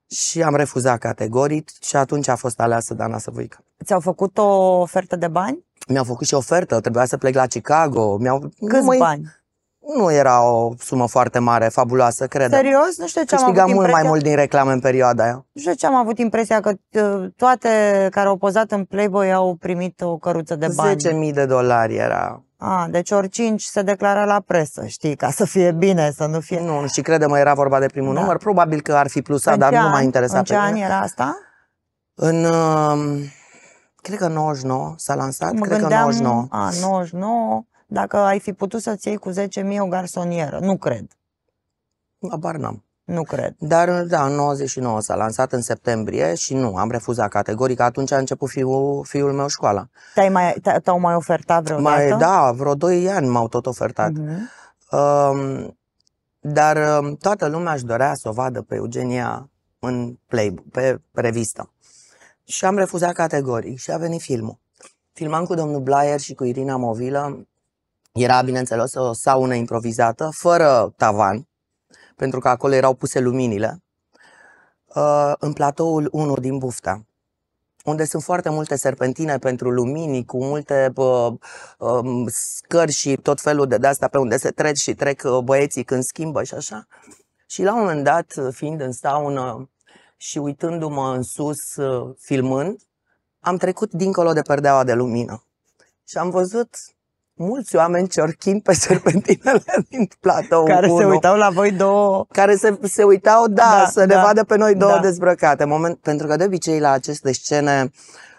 Și am refuzat categoric și atunci a fost aleasă Dana Săvuică. Ți-au făcut o ofertă de bani? Mi-au făcut și ofertă, trebuia să plec la Chicago. Mi-au... Câți bani? nu era o sumă foarte mare, fabuloasă, cred. Serios? Nu știu ce am avut mult impresia... mai mult din reclame în perioada aia. Nu știu ce am avut impresia că uh, toate care au pozat în Playboy au primit o căruță de bani. 10.000 de dolari era. A, deci ori 5 se declara la presă, știi, ca să fie bine, să nu fie... Nu, și crede mă era vorba de primul da. număr, probabil că ar fi plusat, dar an, nu m-a interesat în ce pe an mine. era asta? În... Uh, cred că 99 s-a lansat, mă cred gândeam, că 99. A, 99 dacă ai fi putut să-ți iei cu 10.000 o garsonieră. Nu cred. Abar n-am. Nu cred. Dar, da, în 99 s-a lansat în septembrie și nu, am refuzat categoric. Atunci a început fiul, fiul meu școala. Te-ai mai, te-au mai ofertat vreodată? Mai, da, vreo 2 ani m-au tot ofertat. Uh-huh. Um, dar um, toată lumea își dorea să o vadă pe Eugenia în playbook, pe revistă. Și am refuzat categoric și a venit filmul. Filmam cu domnul Blair și cu Irina Movilă era, bineînțeles, o saună improvizată, fără tavan, pentru că acolo erau puse luminile, uh, în platoul 1 din Bufta, unde sunt foarte multe serpentine pentru lumini, cu multe um, scări și tot felul de de-astea pe unde se trec și trec uh, băieții când schimbă și așa. Și la un moment dat, fiind în saună și uitându-mă în sus, uh, filmând, am trecut dincolo de perdeaua de lumină. Și am văzut mulți oameni ciorchini pe [laughs] serpentinele din platou. Care 1, se uitau la voi două. Care se, se uitau, da, da să da, ne vadă pe noi două da. dezbrăcate. Moment, pentru că de obicei la aceste scene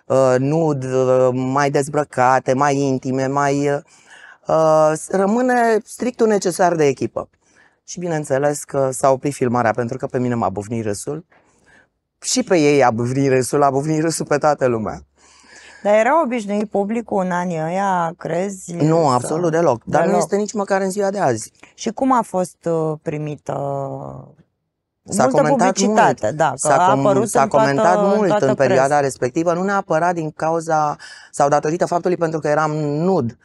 uh, nud, uh, mai dezbrăcate, mai intime, mai... Uh, rămâne strictul necesar de echipă. Și bineînțeles că s-a oprit filmarea pentru că pe mine m-a bufnit râsul. Și pe ei a bufnit râsul, a bufnit râsul pe toată lumea. Dar era obișnuit publicul în anii ăia, crezi? Nu, sau... absolut deloc. Dar deloc. nu este nici măcar în ziua de azi. Și cum a fost uh, primită S-a Multă comentat publicitate, mult. da, că s-a, com- apărut s-a comentat toată, mult toată în perioada presa. respectivă, nu neapărat din cauza sau datorită faptului pentru că eram nud.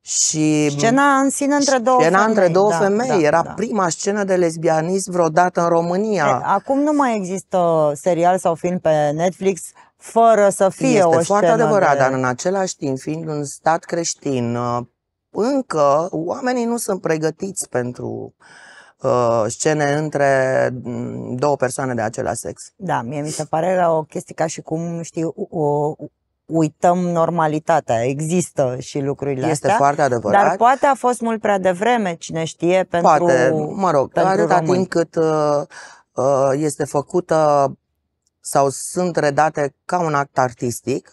Și scena în sine între două scena femei. între două da, femei. Da, Era da. prima scenă de lesbianism vreodată în România. E, acum nu mai există serial sau film pe Netflix fără să fie este o Este foarte adevărat, de... dar în același timp, fiind un stat creștin, uh, încă oamenii nu sunt pregătiți pentru uh, scene între mm, două persoane de același sex. Da, mie mi se pare o chestie ca și cum, știu, o, uităm normalitatea. Există și lucrurile este astea. Este foarte adevărat. Dar poate a fost mult prea devreme, cine știe, pentru Poate, mă rog, pentru atâta timp cât uh, uh este făcută sau sunt redate ca un act artistic.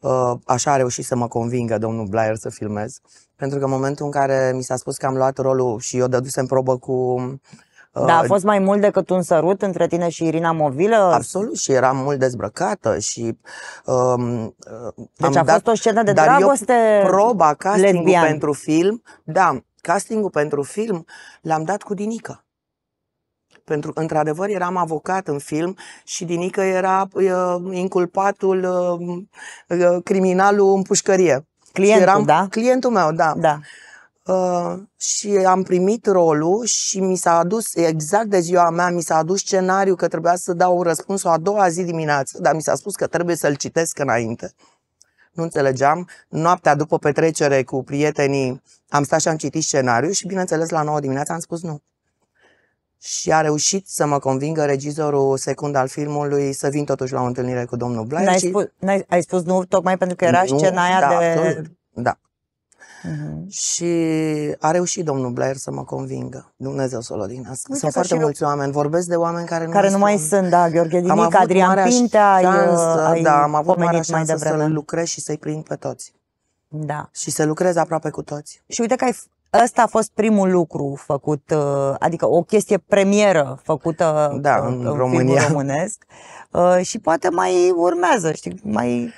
Uh, așa a reușit să mă convingă domnul Blair să filmez, pentru că în momentul în care mi s-a spus că am luat rolul și eu dădusem probă cu uh, da, a fost mai mult decât un sărut între tine și Irina Movilă? Absolut, și eram mult dezbrăcată și um, Deci a dat, fost o scenă de dar dragoste eu proba castingul lesbian. pentru film, da, castingul pentru film l-am dat cu Dinică pentru că, într-adevăr, eram avocat în film și Dinică era uh, inculpatul, uh, criminalul în pușcărie. Clientul, eram, da? Clientul meu, da. da. Uh, și am primit rolul și mi s-a adus, exact de ziua mea, mi s-a adus scenariu că trebuia să dau răspunsul a doua zi dimineață, dar mi s-a spus că trebuie să-l citesc înainte. Nu înțelegeam. Noaptea după petrecere cu prietenii am stat și am citit scenariu și, bineînțeles, la 9 dimineața am spus nu și a reușit să mă convingă regizorul secund al filmului să vin totuși la o întâlnire cu domnul Blair. N-ai, spus, n-ai, ai spus nu tocmai pentru că era nu, scena aia da, de... Absolut, da. Uh-huh. Și a reușit domnul Blair să mă convingă. Dumnezeu să l lodinească. Uite sunt foarte mulți eu... oameni. Vorbesc de oameni care nu, care nu mai sunt. Da, Gheorghe Dinic, Adrian Pintea, șansă, ai, da, am avut marea șansă mai să le lucrez și să-i prind pe toți. Da. Și să lucrez aproape cu toți. Și uite că ai Ăsta a fost primul lucru făcut, uh, adică o chestie premieră făcută da, uh, în, în România. [laughs] românesc uh, și poate mai urmează, știi, mai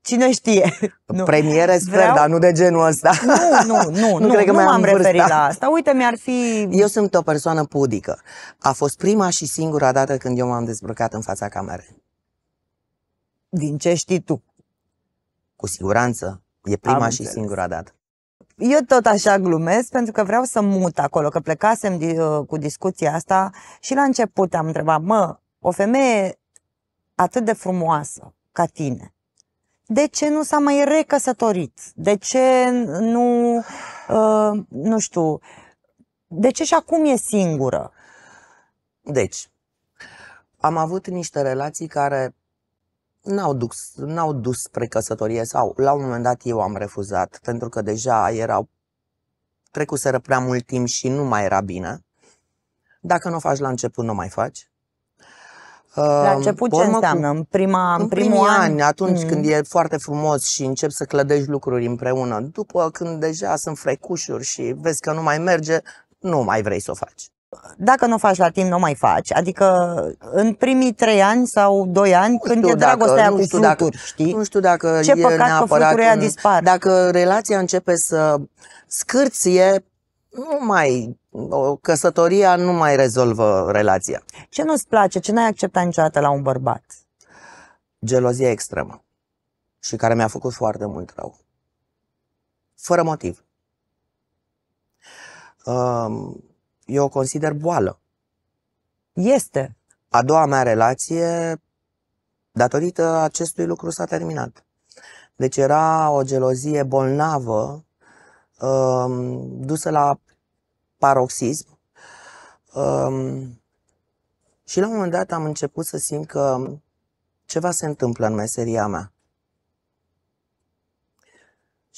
cine știe. [laughs] Premieră, Premiere sper, Vreau... dar nu de genul ăsta. Nu, nu, [laughs] nu, nu, nu, cred că nu m-am referit la asta. Uite, mi-ar fi... Eu sunt o persoană pudică. A fost prima și singura dată când eu m-am dezbrăcat în fața camerei. Din ce știi tu? Cu siguranță. E prima Am și înțeles. singura dată eu tot așa glumesc pentru că vreau să mut acolo, că plecasem uh, cu discuția asta și la început am întrebat, mă, o femeie atât de frumoasă ca tine, de ce nu s-a mai recăsătorit? De ce nu, uh, nu știu, de ce și acum e singură? Deci, am avut niște relații care n-au dus, n-au dus spre căsătorie sau la un moment dat eu am refuzat pentru că deja erau trecuseră prea mult timp și nu mai era bine. Dacă nu o faci la început, nu mai faci. La început ce înseamnă? Cu, în, prima, în, în primul an? ani, atunci mm. când e foarte frumos și începi să clădești lucruri împreună. După când deja sunt frecușuri și vezi că nu mai merge, nu mai vrei să o faci dacă nu o faci la timp, nu mai faci. Adică în primii trei ani sau doi ani, nu când e dragostea dacă, cu fluturi, dacă, știi? Nu știu dacă Ce e păcat neapărat că în, dispar. Dacă relația începe să scârție, nu mai, o căsătoria nu mai rezolvă relația. Ce nu-ți place, ce n-ai acceptat niciodată la un bărbat? Gelozia extremă și care mi-a făcut foarte mult rău. Fără motiv. Um, eu o consider boală. Este. A doua mea relație, datorită acestui lucru, s-a terminat. Deci era o gelozie bolnavă, um, dusă la paroxism. Um, și la un moment dat am început să simt că ceva se întâmplă în meseria mea.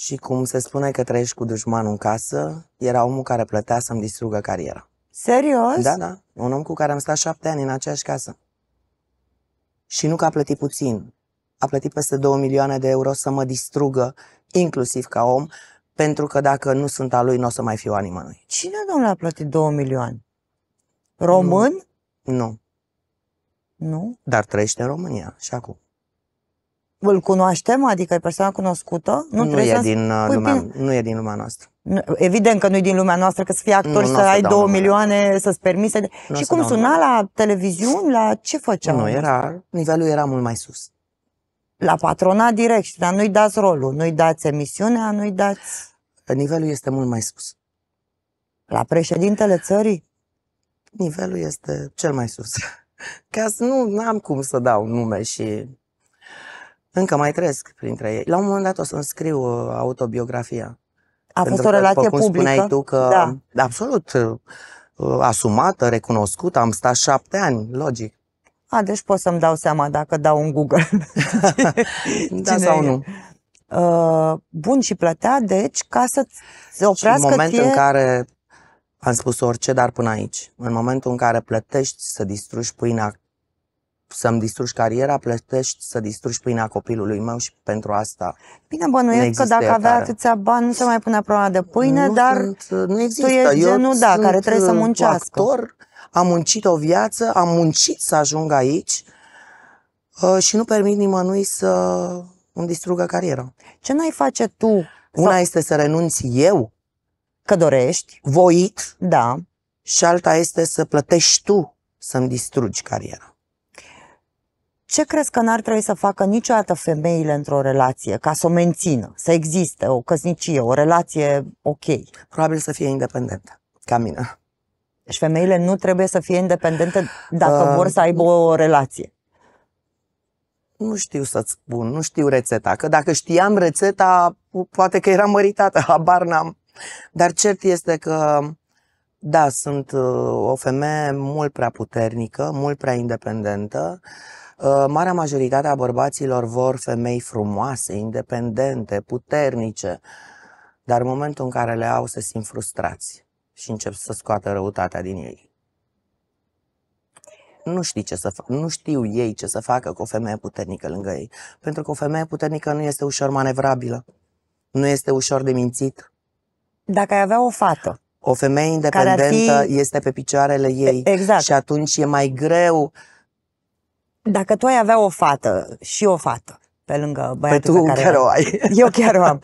Și cum se spune că trăiești cu dușmanul în casă, era omul care plătea să-mi distrugă cariera. Serios? Da, da. Un om cu care am stat șapte ani în aceeași casă. Și nu că a plătit puțin. A plătit peste 2 milioane de euro să mă distrugă, inclusiv ca om, pentru că dacă nu sunt a lui, nu o să mai fiu anima lui. Cine, domnule, a plătit 2 milioane? Român? Nu. nu. Nu? Dar trăiește în România și acum îl cunoaștem, adică e persoana cunoscută? Nu, nu e din uh, lumea, Ui, nu e din lumea noastră. Evident că nu e din lumea noastră, că să fii actor, nu, să ai două milioane, să-ți permise. Nu și cum suna la televiziuni, la ce făcea? Nu, era, nivelul era mult mai sus. La patrona direct, dar nu-i dați rolul, nu-i dați emisiunea, nu-i dați... Nivelul este mult mai sus. La președintele țării? Nivelul este cel mai sus. [laughs] Ca să nu am cum să dau nume și încă mai trăiesc printre ei. La un moment dat o să-mi scriu uh, autobiografia. A Pentru fost o relație că, publică? spuneai tu că... Da. Absolut uh, uh, asumată, recunoscută. Am stat șapte ani, logic. A, deci pot să-mi dau seama dacă dau un Google. [laughs] [laughs] da sau e? nu. bun, și plătea, deci, ca să se oprească Și în momentul ție... în care, am spus orice, dar până aici, în momentul în care plătești să distrugi pâinea să-mi distrugi cariera, plătești să distrugi pâinea copilului meu și pentru asta. Bine, bănuiesc că dacă avea atâția bani nu se mai punea problema de pâine, nu dar sunt, uh, nu există. tu ești genul, Eu da, care trebuie să uh, muncească. Actor, am muncit o viață, am muncit să ajung aici uh, și nu permit nimănui să îmi distrugă cariera. Ce n-ai face tu? Una sau... este să renunți eu. Că dorești. Voit. Da. Și alta este să plătești tu să-mi distrugi cariera ce crezi că n-ar trebui să facă niciodată femeile într-o relație ca să o mențină, să existe o căsnicie, o relație ok? Probabil să fie independentă, ca mine. Deci femeile nu trebuie să fie independente dacă uh, vor să aibă o relație. Nu știu să-ți spun, nu știu rețeta, că dacă știam rețeta, poate că era măritată, [laughs] habar n-am. Dar cert este că, da, sunt uh, o femeie mult prea puternică, mult prea independentă. Uh, Uh, marea majoritate a bărbaților vor femei frumoase, independente, puternice, dar în momentul în care le au se simt frustrați și încep să scoată răutatea din ei. Nu, știi ce să fa- nu știu ei ce să facă cu o femeie puternică lângă ei, pentru că o femeie puternică nu este ușor manevrabilă, nu este ușor de mințit. Dacă ai avea o fată o femeie independentă fi... este pe picioarele ei exact. și atunci e mai greu uh, dacă tu ai avea o fată și o fată pe lângă păi băiatul păi tu care, care o ai. [laughs] Eu chiar o am.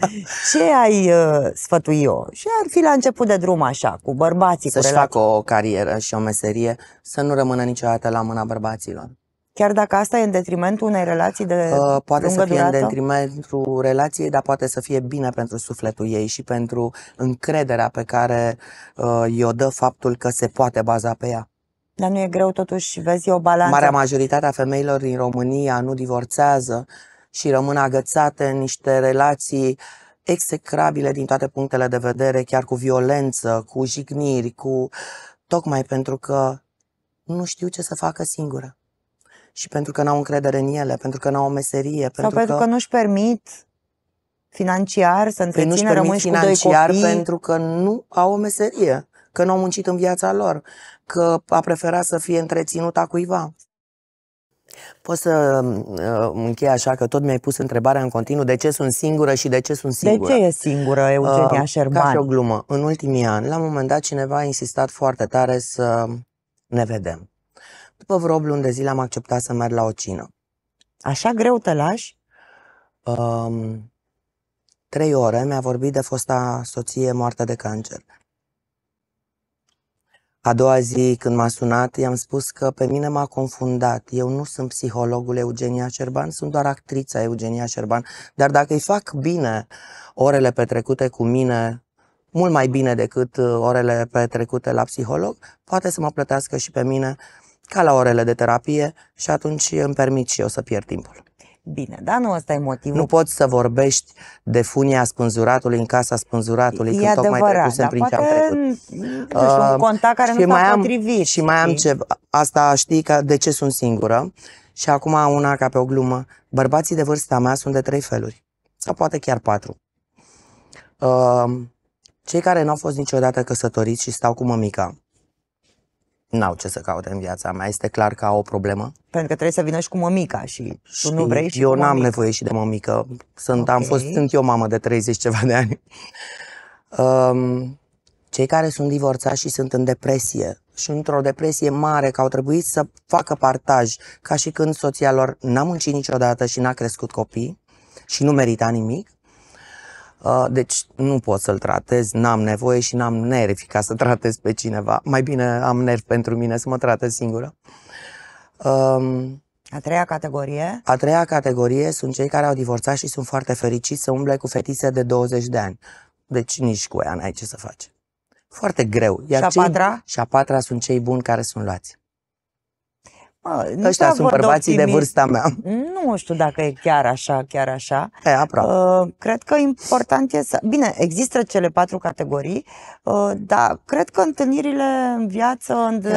Ce ai uh, sfătui eu? Și ar fi la început de drum așa, cu bărbații. Să-și facă o carieră și o meserie, să nu rămână niciodată la mâna bărbaților. Chiar dacă asta e în detrimentul unei relații de uh, Poate lungă să fie durată? în detrimentul relației, dar poate să fie bine pentru sufletul ei și pentru încrederea pe care uh, i-o dă faptul că se poate baza pe ea. Dar nu e greu totuși, vezi, e o balanță. Marea majoritate a femeilor din România nu divorțează și rămân agățate în niște relații execrabile din toate punctele de vedere, chiar cu violență, cu jigniri, cu... Tocmai pentru că nu știu ce să facă singură. Și pentru că n-au încredere în ele, pentru că n-au o meserie. Sau pentru, pentru că, că nu-și permit financiar să păi întrețină, rămâși cu doi copii. pentru că nu au o meserie, că nu au muncit în viața lor, că a preferat să fie întreținută a cuiva. Poți să mm, uh, închei așa că tot mi-ai pus întrebarea în continuu de ce sunt singură și de ce sunt singură. De ce e singură Eugenia uh, Șerban? Ca și o glumă. În ultimii ani, la un moment dat, cineva a insistat foarte tare să ne vedem. După vreo luni de zile am acceptat să merg la o cină. Așa greu te lași? Uh, trei ore mi-a vorbit de fosta soție moartă de cancer. A doua zi, când m-a sunat, i-am spus că pe mine m-a confundat. Eu nu sunt psihologul Eugenia Șerban, sunt doar actrița Eugenia Șerban. Dar dacă îi fac bine orele petrecute cu mine, mult mai bine decât uh, orele petrecute la psiholog, poate să mă plătească și pe mine ca la orele de terapie și atunci îmi permit și eu să pierd timpul bine, da? Nu ăsta e motivul. Nu poți să vorbești de funia spânzuratului în casa spânzuratului e când adevărat, tocmai trecusem da, prin ce am trecut. Nu știu, un uh, contact care uh, nu mai am, potrivit. Și mai am ce, asta știi că de ce sunt singură și acum una ca pe o glumă. Bărbații de vârsta mea sunt de trei feluri sau poate chiar patru. Uh, cei care n-au fost niciodată căsătoriți și stau cu mămica, n-au ce să caute în viața mea. Este clar că au o problemă. Pentru că trebuie să vină și cu mămica și, și tu nu vrei și Eu n-am nevoie și de mămică. Sunt, okay. am fost, sunt eu mamă de 30 ceva de ani. Um, cei care sunt divorțați și sunt în depresie și într-o depresie mare că au trebuit să facă partaj ca și când soția lor n-a muncit niciodată și n-a crescut copii și nu merita nimic, Uh, deci nu pot să-l tratez, n-am nevoie și n-am nervi ca să tratez pe cineva. Mai bine am nervi pentru mine să mă tratez singură. Um, a treia categorie? A treia categorie sunt cei care au divorțat și sunt foarte fericiți să umble cu fetițe de 20 de ani. Deci nici cu ea n-ai ce să faci. Foarte greu. Iar și a patra? Cei, și a patra sunt cei buni care sunt luați. Nu Ăștia sunt bărbații optimist. de vârsta mea. Nu știu dacă e chiar așa, chiar așa. E, aproape. Uh, cred că important e să... Bine, există cele patru categorii, uh, dar cred că întâlnirile în viață... Îndr...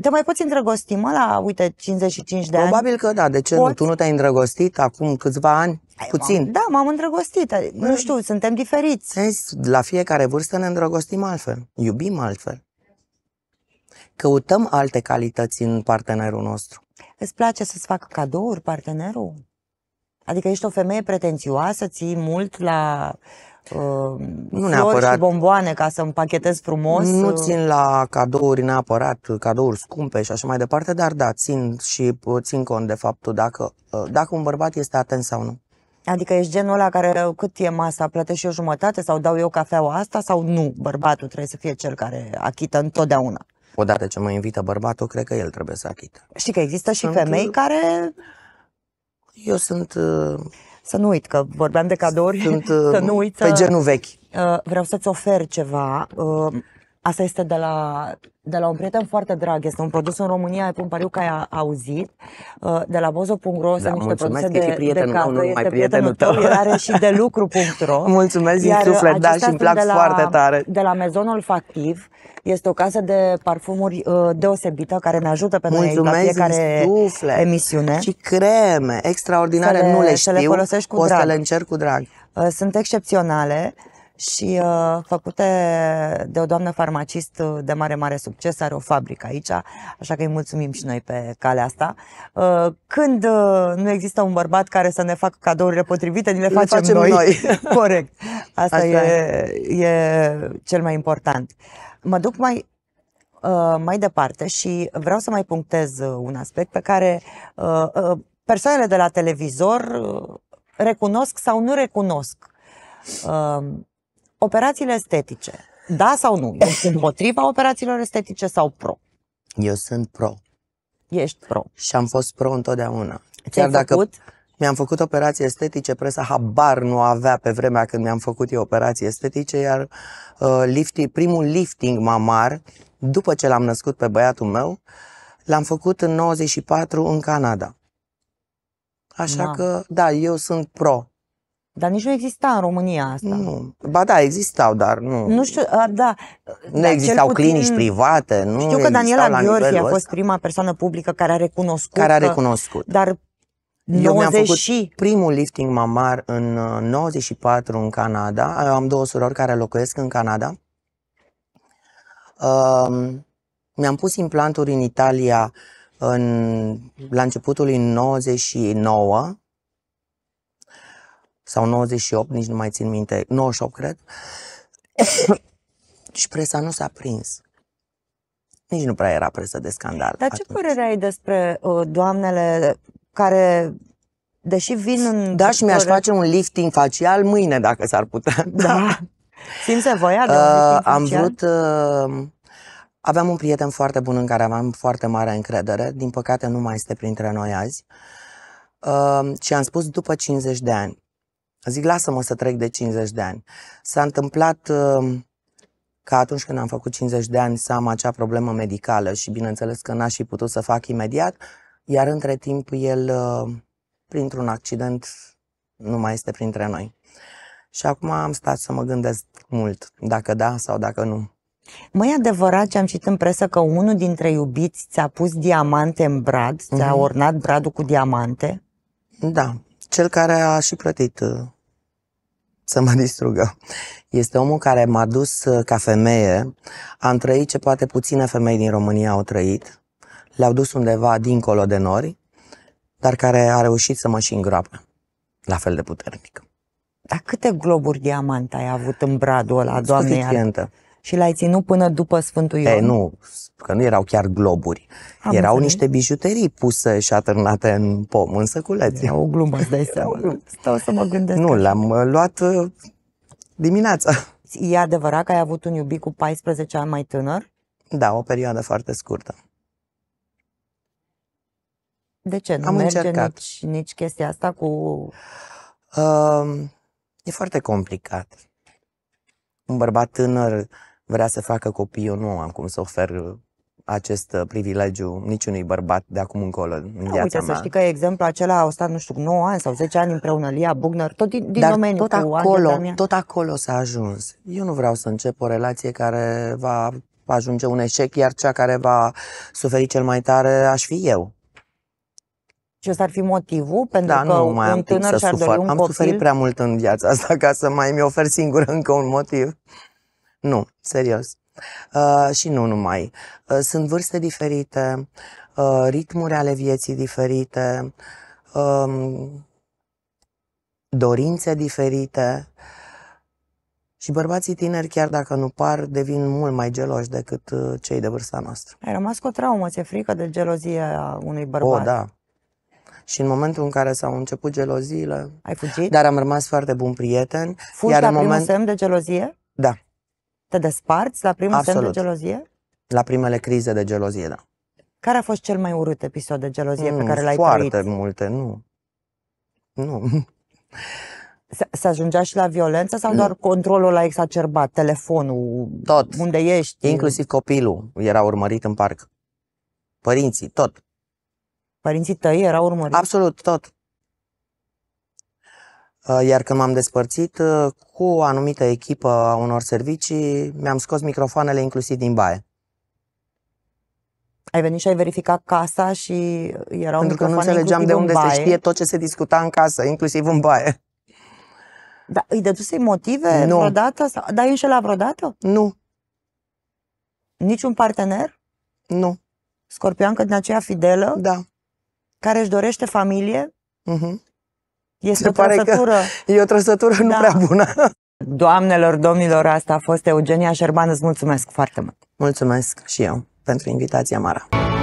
Te mai poți îndrăgosti, mă, la, uite, 55 de Probabil ani? Probabil că da. De ce poți? nu? Tu nu te-ai îndrăgostit acum câțiva ani? Puțin. Da, m-am îndrăgostit. Nu da. știu, suntem diferiți. La fiecare vârstă ne îndrăgostim altfel. Iubim altfel căutăm alte calități în partenerul nostru. Îți place să-ți facă cadouri partenerul? Adică ești o femeie pretențioasă, ții mult la uh, nu neapărat. și bomboane ca să împachetezi frumos? Nu țin la cadouri neapărat, cadouri scumpe și așa mai departe, dar da, țin și țin cont de faptul dacă, uh, dacă un bărbat este atent sau nu. Adică ești genul ăla care uh, cât e masa, plătești și o jumătate sau dau eu cafeaua asta sau nu, bărbatul trebuie să fie cel care achită întotdeauna. Odată ce mă invită bărbatul, cred că el trebuie să achită. Știi că există și sunt... femei care... Eu sunt... Uh, să nu uit, că vorbeam de cadouri, sunt, [laughs] uh, să nu uit. Pe genul vechi. Uh, vreau să-ți ofer ceva. Mm. Asta este de la, de la un prieten foarte drag. Este un produs în România, e un pariu că ai auzit, uh, de la bozo.ro. Da, sunt niște produse de, prieten, de cadru, nu, este prietenul tău. tău. are și de lucru.ro. [laughs] Mulțumesc din suflet, da, și îmi plac la, foarte tare. De la Mezonul Olfactiv, Este o casă de parfumuri uh, deosebită care ne ajută pe Mulțumesc noi la fiecare suflet. emisiune. Și creme extraordinare, să le, nu le știu. Să le folosești cu o drag. să le încerc cu drag. Uh, sunt excepționale și uh, făcute de o doamnă farmacist uh, de mare, mare succes, are o fabrică aici, așa că îi mulțumim și noi pe calea asta. Uh, când uh, nu există un bărbat care să ne facă cadourile potrivite, ni le facem, le facem noi. noi. [laughs] Corect. Asta, asta e, e. cel mai important. Mă duc mai uh, mai departe și vreau să mai punctez uh, un aspect pe care uh, uh, persoanele de la televizor uh, recunosc sau nu recunosc. Uh, operațiile estetice, da sau nu? sunt [laughs] împotriva operațiilor estetice sau pro? Eu sunt pro. Ești pro. Și am fost pro întotdeauna. Chiar ai dacă făcut? mi-am făcut operații estetice, presa habar nu avea pe vremea când mi-am făcut eu operații estetice, iar uh, lifting, primul lifting mamar, după ce l-am născut pe băiatul meu, l-am făcut în 94 în Canada. Așa da. că, da, eu sunt pro. Dar nici nu exista în România asta. Nu. Ba da, existau, dar nu. Nu știu, a, da. Nu dar existau puțin, clinici private, nu. Știu că Daniela Gheorghe a fost prima persoană publică care a recunoscut. Care a recunoscut. Că, dar eu 90 mi-am făcut și... primul lifting mamar în 94 uh, în Canada. Eu am două surori care locuiesc în Canada. Uh, mi-am pus implanturi în Italia în, la începutul în 99 sau 98, nici nu mai țin minte, 98 cred, [coughs] și presa nu s-a prins. Nici nu prea era presă de scandal. Dar atunci. ce părere ai despre uh, doamnele care deși vin în... Da, și mi-aș face un lifting facial mâine, dacă s-ar putea. [laughs] Da. Simți voia de uh, Am vrut... Uh, aveam un prieten foarte bun în care aveam foarte mare încredere. Din păcate nu mai este printre noi azi. Uh, și am spus după 50 de ani. Zic, lasă-mă să trec de 50 de ani. S-a întâmplat uh, că ca atunci când am făcut 50 de ani să am acea problemă medicală și bineînțeles că n-aș fi putut să fac imediat, iar între timp el, uh, printr-un accident, nu mai este printre noi. Și acum am stat să mă gândesc mult, dacă da sau dacă nu. Mai adevărat ce am citit în presă că unul dintre iubiți ți-a pus diamante în brad, mm-hmm. ți-a mhm. ornat bradul cu diamante? Da, cel care a și plătit uh, să mă [laughs] distrugă. Este omul care m-a dus uh, ca femeie, am trăit ce poate puține femei din România au trăit, le-au dus undeva dincolo de nori, dar care a reușit să mă și îngroape, la fel de puternic. Dar câte globuri diamant ai avut în bradul ăla, doamne? Suficientă. Iar... Și l-ai ținut până după Sfântul Ion? E, nu, că nu erau chiar globuri. Am erau înțeleg. niște bijuterii puse și atârnate în pom, în săculeți. E o glumă, îți dai seama. [laughs] Stau să mă gândesc. Nu, l-am uh, luat uh, dimineața. [laughs] E adevărat că ai avut un iubit cu 14 ani mai tânăr? Da, o perioadă foarte scurtă. De ce? Nu Am merge încercat. Nici, nici chestia asta cu... Uh, e foarte complicat. Un bărbat tânăr vrea să facă copii, eu nu am cum să ofer uh, acest uh, privilegiu niciunui bărbat de acum încolo în da, viața uite, mea. să știi că exemplu acela au stat, nu știu, 9 ani sau 10 ani împreună Lia Bugner, tot din, din Dar domeniu tot acolo, tot acolo s-a ajuns. Eu nu vreau să încep o relație care va ajunge un eșec, iar cea care va suferi cel mai tare aș fi eu. Și ăsta ar fi motivul pentru da, că nu mai un tânăr și-ar dori un Am copil... suferit prea mult în viața asta ca să mai mi ofer singură încă un motiv. Nu, serios. Uh, și nu numai. Uh, sunt vârste diferite, uh, ritmuri ale vieții diferite, uh, dorințe diferite. Și bărbații tineri, chiar dacă nu par, devin mult mai geloși decât uh, cei de vârsta noastră. Ai rămas cu o traumă, ți-e frică de gelozie a unui bărbat? O, da. Și în momentul în care s-au început geloziile... Ai fugit? Dar am rămas foarte bun prieten. Fugi la moment... semn de gelozie? Da. Te desparți la primul semn de gelozie? La primele crize de gelozie, da. Care a fost cel mai urât episod de gelozie mm, pe care l-ai foarte trăit? Foarte multe, nu. Nu. [laughs] Se ajungea și la violență sau nu. doar mm. controlul la exacerbat, telefonul, tot. unde ești? Inclusiv copilul era urmărit în parc. Părinții, tot. Părinții tăi erau urmăriți? Absolut, tot. Uh, iar când m-am despărțit uh, cu o anumită echipă a unor servicii, mi-am scos microfoanele inclusiv din baie. Ai venit și ai verificat casa și erau Pentru că nu înțelegeam de unde în se știe tot ce se discuta în casă, inclusiv în baie. Dar îi dădusei motive nu. vreodată? Sau, dar ai înșelat vreodată? Nu. Niciun partener? Nu. Scorpioancă din aceea fidelă? Da. Care își dorește familie? Uh-huh. Este Se o trăsătură. e o trăsătură da. nu prea bună. Doamnelor, domnilor, asta a fost Eugenia Șerban. Îți mulțumesc foarte mult. Mulțumesc și eu pentru invitația, Mara.